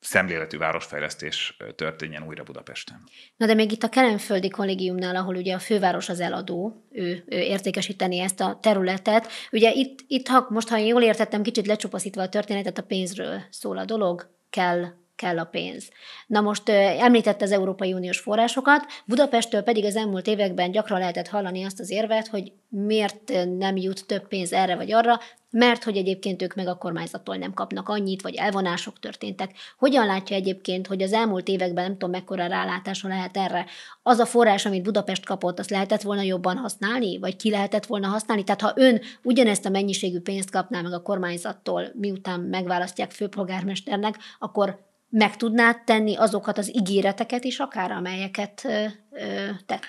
szemléletű városfejlesztés történjen újra Budapesten. Na de még itt a Kelenföldi Kollégiumnál, ahol ugye a főváros az eladó, ő, ő értékesíteni ezt a területet. Ugye itt, itt ha, most, ha én jól értettem, kicsit lecsupaszítva a történetet, a pénzről szól a dolog, kell kell a pénz. Na most említette az Európai Uniós forrásokat, Budapesttől pedig az elmúlt években gyakran lehetett hallani azt az érvet, hogy miért nem jut több pénz erre vagy arra, mert hogy egyébként ők meg a kormányzattól nem kapnak annyit, vagy elvonások történtek. Hogyan látja egyébként, hogy az elmúlt években nem tudom mekkora rálátása lehet erre? Az a forrás, amit Budapest kapott, azt lehetett volna jobban használni, vagy ki lehetett volna használni? Tehát ha ön ugyanezt a mennyiségű pénzt kapná meg a kormányzattól, miután megválasztják főpolgármesternek, akkor meg tudnád tenni azokat az ígéreteket is, akár amelyeket ö, ö, tett?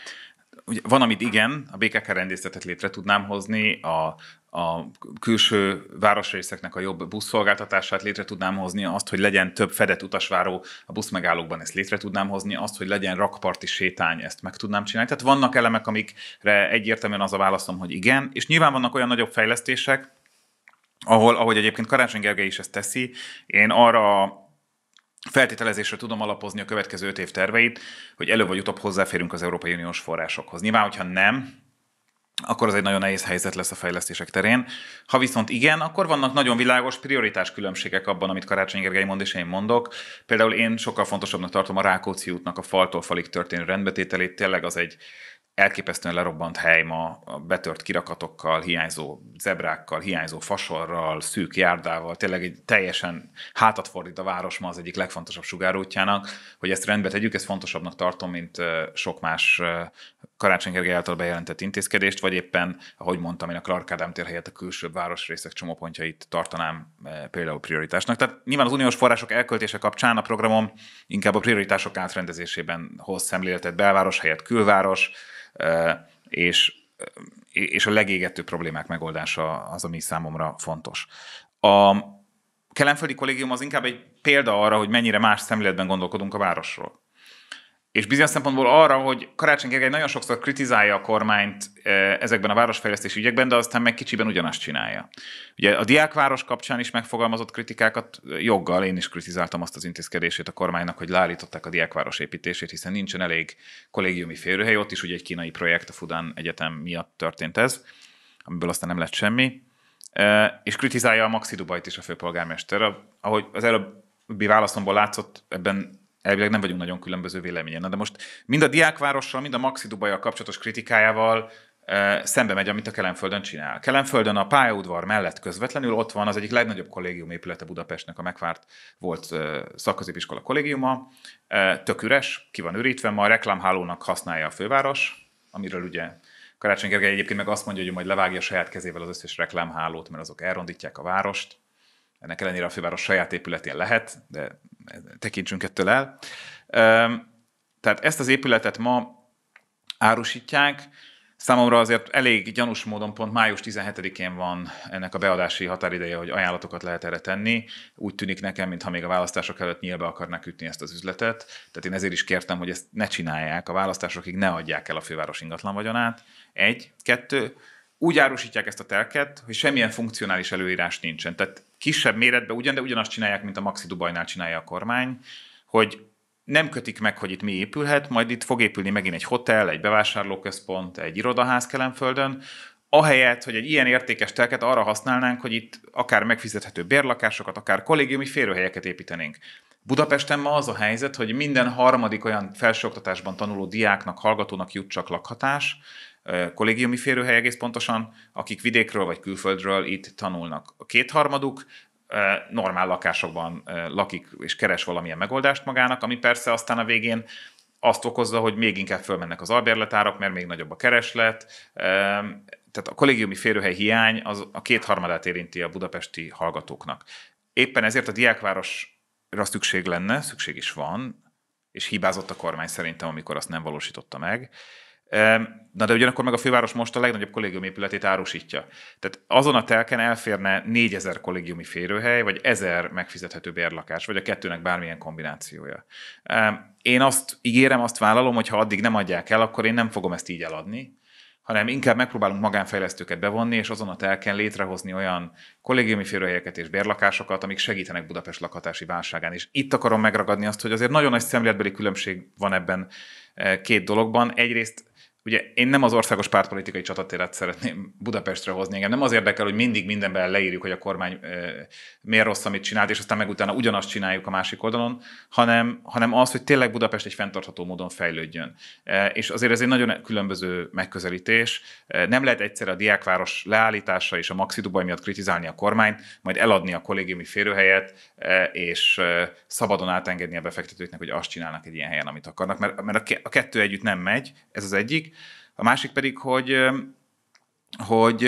Ugye, van, amit igen, a BKK rendészetet létre tudnám hozni, a, a külső városrészeknek a jobb buszszolgáltatását létre tudnám hozni, azt, hogy legyen több fedett utasváró a buszmegállókban, ezt létre tudnám hozni, azt, hogy legyen rakparti sétány, ezt meg tudnám csinálni. Tehát vannak elemek, amikre egyértelműen az a válaszom, hogy igen, és nyilván vannak olyan nagyobb fejlesztések, ahol, ahogy egyébként Karácsony Gergely is ezt teszi, én arra feltételezésre tudom alapozni a következő öt év terveit, hogy előbb vagy utóbb hozzáférünk az Európai Uniós forrásokhoz. Nyilván, hogyha nem, akkor az egy nagyon nehéz helyzet lesz a fejlesztések terén. Ha viszont igen, akkor vannak nagyon világos prioritás különbségek abban, amit Karácsony Gergely mond és én mondok. Például én sokkal fontosabbnak tartom a Rákóczi útnak a faltól falig történő rendbetételét. Tényleg az egy elképesztően lerobbant hely ma a betört kirakatokkal, hiányzó zebrákkal, hiányzó fasorral, szűk járdával, tényleg egy teljesen hátat fordít a város ma az egyik legfontosabb sugárútjának, hogy ezt rendbe tegyük, ezt fontosabbnak tartom, mint sok más Karácsony Gergely által bejelentett intézkedést, vagy éppen, ahogy mondtam, én a Clark Adam tér helyett a külső városrészek csomópontjait tartanám eh, például prioritásnak. Tehát nyilván az uniós források elköltése kapcsán a programom inkább a prioritások átrendezésében hoz szemléletet belváros helyett külváros, eh, és, eh, és a legégető problémák megoldása az, ami számomra fontos. A Kelenföldi Kollégium az inkább egy példa arra, hogy mennyire más szemléletben gondolkodunk a városról. És bizonyos szempontból arra, hogy Karácsony Gergely nagyon sokszor kritizálja a kormányt ezekben a városfejlesztési ügyekben, de aztán meg kicsiben ugyanazt csinálja. Ugye a diákváros kapcsán is megfogalmazott kritikákat joggal én is kritizáltam azt az intézkedését a kormánynak, hogy leállították a diákváros építését, hiszen nincsen elég kollégiumi férőhely, ott is ugye egy kínai projekt, a Fudan Egyetem miatt történt ez, amiből aztán nem lett semmi. És kritizálja a Maxi Dubajt is a főpolgármester. Ahogy az előbbi válaszomból látszott, ebben elvileg nem vagyunk nagyon különböző véleményen. Na de most mind a diákvárossal, mind a Maxi Dubajjal kapcsolatos kritikájával szembe megy, amit a Kelenföldön csinál. Kelenföldön a pályaudvar mellett közvetlenül ott van az egyik legnagyobb kollégium épülete Budapestnek, a megvárt volt szakközépiskola kollégiuma, tök üres, ki van ürítve, ma a reklámhálónak használja a főváros, amiről ugye Karácsony Gergely egyébként meg azt mondja, hogy majd levágja a saját kezével az összes reklámhálót, mert azok elrondítják a várost. Ennek ellenére a főváros saját épületén lehet, de tekintsünk ettől el. Tehát ezt az épületet ma árusítják. Számomra azért elég gyanús módon pont május 17-én van ennek a beadási határideje, hogy ajánlatokat lehet erre tenni. Úgy tűnik nekem, mintha még a választások előtt nyílbe akarnák ütni ezt az üzletet. Tehát én ezért is kértem, hogy ezt ne csinálják, a választásokig ne adják el a főváros ingatlan vagyonát. Egy, kettő, úgy árusítják ezt a telket, hogy semmilyen funkcionális előírás nincsen. Tehát kisebb méretben ugyan, de ugyanazt csinálják, mint a Maxi Dubajnál csinálja a kormány, hogy nem kötik meg, hogy itt mi épülhet, majd itt fog épülni megint egy hotel, egy bevásárlóközpont, egy irodaház kelemföldön, ahelyett, hogy egy ilyen értékes telket arra használnánk, hogy itt akár megfizethető bérlakásokat, akár kollégiumi férőhelyeket építenénk. Budapesten ma az a helyzet, hogy minden harmadik olyan felsőoktatásban tanuló diáknak, hallgatónak jut csak lakhatás, kollégiumi férőhely egész pontosan, akik vidékről vagy külföldről itt tanulnak. A kétharmaduk normál lakásokban lakik és keres valamilyen megoldást magának, ami persze aztán a végén azt okozza, hogy még inkább fölmennek az albérletárak, mert még nagyobb a kereslet. Tehát a kollégiumi férőhely hiány az a kétharmadát érinti a budapesti hallgatóknak. Éppen ezért a diákvárosra szükség lenne, szükség is van, és hibázott a kormány szerintem, amikor azt nem valósította meg Na de ugyanakkor meg a főváros most a legnagyobb épületét árusítja. Tehát azon a telken elférne 4000 kollégiumi férőhely, vagy 1000 megfizethető bérlakás, vagy a kettőnek bármilyen kombinációja. Én azt ígérem, azt vállalom, hogy ha addig nem adják el, akkor én nem fogom ezt így eladni, hanem inkább megpróbálunk magánfejlesztőket bevonni, és azon a telken létrehozni olyan kollégiumi férőhelyeket és bérlakásokat, amik segítenek Budapest lakhatási válságán. És itt akarom megragadni azt, hogy azért nagyon nagy szemléletbeli különbség van ebben eh, két dologban. Egyrészt ugye én nem az országos pártpolitikai csatatéret szeretném Budapestre hozni. Engem nem az érdekel, hogy mindig mindenben leírjuk, hogy a kormány e, miért rossz, amit csinált, és aztán meg utána ugyanazt csináljuk a másik oldalon, hanem, hanem az, hogy tényleg Budapest egy fenntartható módon fejlődjön. E, és azért ez egy nagyon különböző megközelítés. E, nem lehet egyszer a diákváros leállítása és a Maxi Dubaj miatt kritizálni a kormányt, majd eladni a kollégiumi férőhelyet, e, és e, szabadon átengedni a befektetőknek, hogy azt csinálnak egy ilyen helyen, amit akarnak, mert, mert a kettő együtt nem megy, ez az egyik. A másik pedig, hogy hogy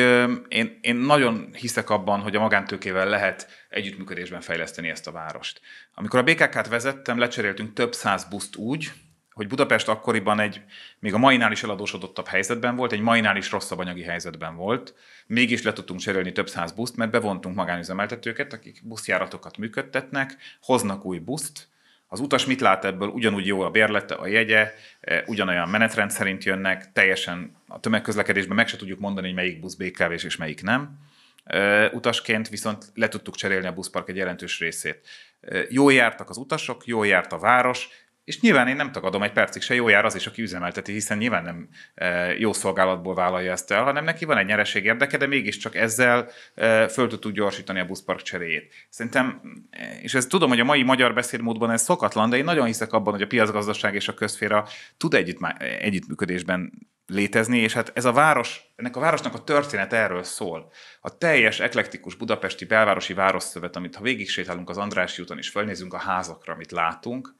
én, én nagyon hiszek abban, hogy a magántőkével lehet együttműködésben fejleszteni ezt a várost. Amikor a BKK-t vezettem, lecseréltünk több száz buszt úgy, hogy Budapest akkoriban egy, még a mainál is eladósodottabb helyzetben volt, egy mainál is rosszabb anyagi helyzetben volt, mégis le tudtunk cserélni több száz buszt, mert bevontunk magánüzemeltetőket, akik buszjáratokat működtetnek, hoznak új buszt, az utas mit lát ebből? Ugyanúgy jó a bérlete, a jegye, e, ugyanolyan menetrend szerint jönnek, teljesen a tömegközlekedésben meg se tudjuk mondani, hogy melyik busz bkv és melyik nem. E, utasként viszont le tudtuk cserélni a buszpark egy jelentős részét. E, jól jártak az utasok, jól járt a város, és nyilván én nem tagadom egy percig se, jó jár az is, aki üzemelteti, hiszen nyilván nem e, jó szolgálatból vállalja ezt el, hanem neki van egy nyereség érdeke, de mégiscsak ezzel e, föl tud gyorsítani a buszpark cseréjét. Szerintem, e, és ez tudom, hogy a mai magyar beszédmódban ez szokatlan, de én nagyon hiszek abban, hogy a piacgazdaság és a közféra tud együtt, együttműködésben létezni, és hát ez a város, ennek a városnak a történet erről szól. A teljes eklektikus budapesti belvárosi városszövet, amit ha végig sétálunk az András úton és fölnézünk a házakra, amit látunk,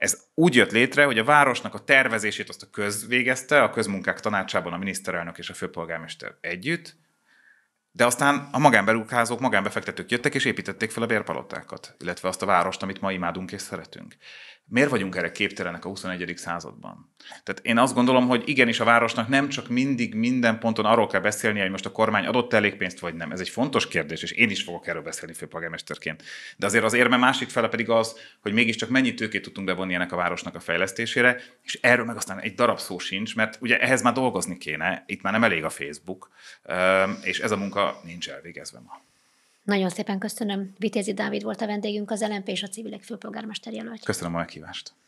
ez úgy jött létre, hogy a városnak a tervezését azt a köz végezte, a közmunkák tanácsában a miniszterelnök és a főpolgármester együtt, de aztán a magánberuházók, magánbefektetők jöttek és építették fel a bérpalotákat, illetve azt a várost, amit ma imádunk és szeretünk. Miért vagyunk erre képtelenek a 21. században? Tehát én azt gondolom, hogy igenis a városnak nem csak mindig minden ponton arról kell beszélnie, hogy most a kormány adott elég pénzt vagy nem. Ez egy fontos kérdés, és én is fogok erről beszélni főpolgármesterként. De azért az érme másik fele pedig az, hogy mégiscsak mennyi tőkét tudtunk bevonni ennek a városnak a fejlesztésére, és erről meg aztán egy darab szó sincs, mert ugye ehhez már dolgozni kéne, itt már nem elég a Facebook, és ez a munka nincs elvégezve ma. Nagyon szépen köszönöm. Vitézi Dávid volt a vendégünk, az LNP és a civilek főpolgármester jelölt. Köszönöm a meghívást.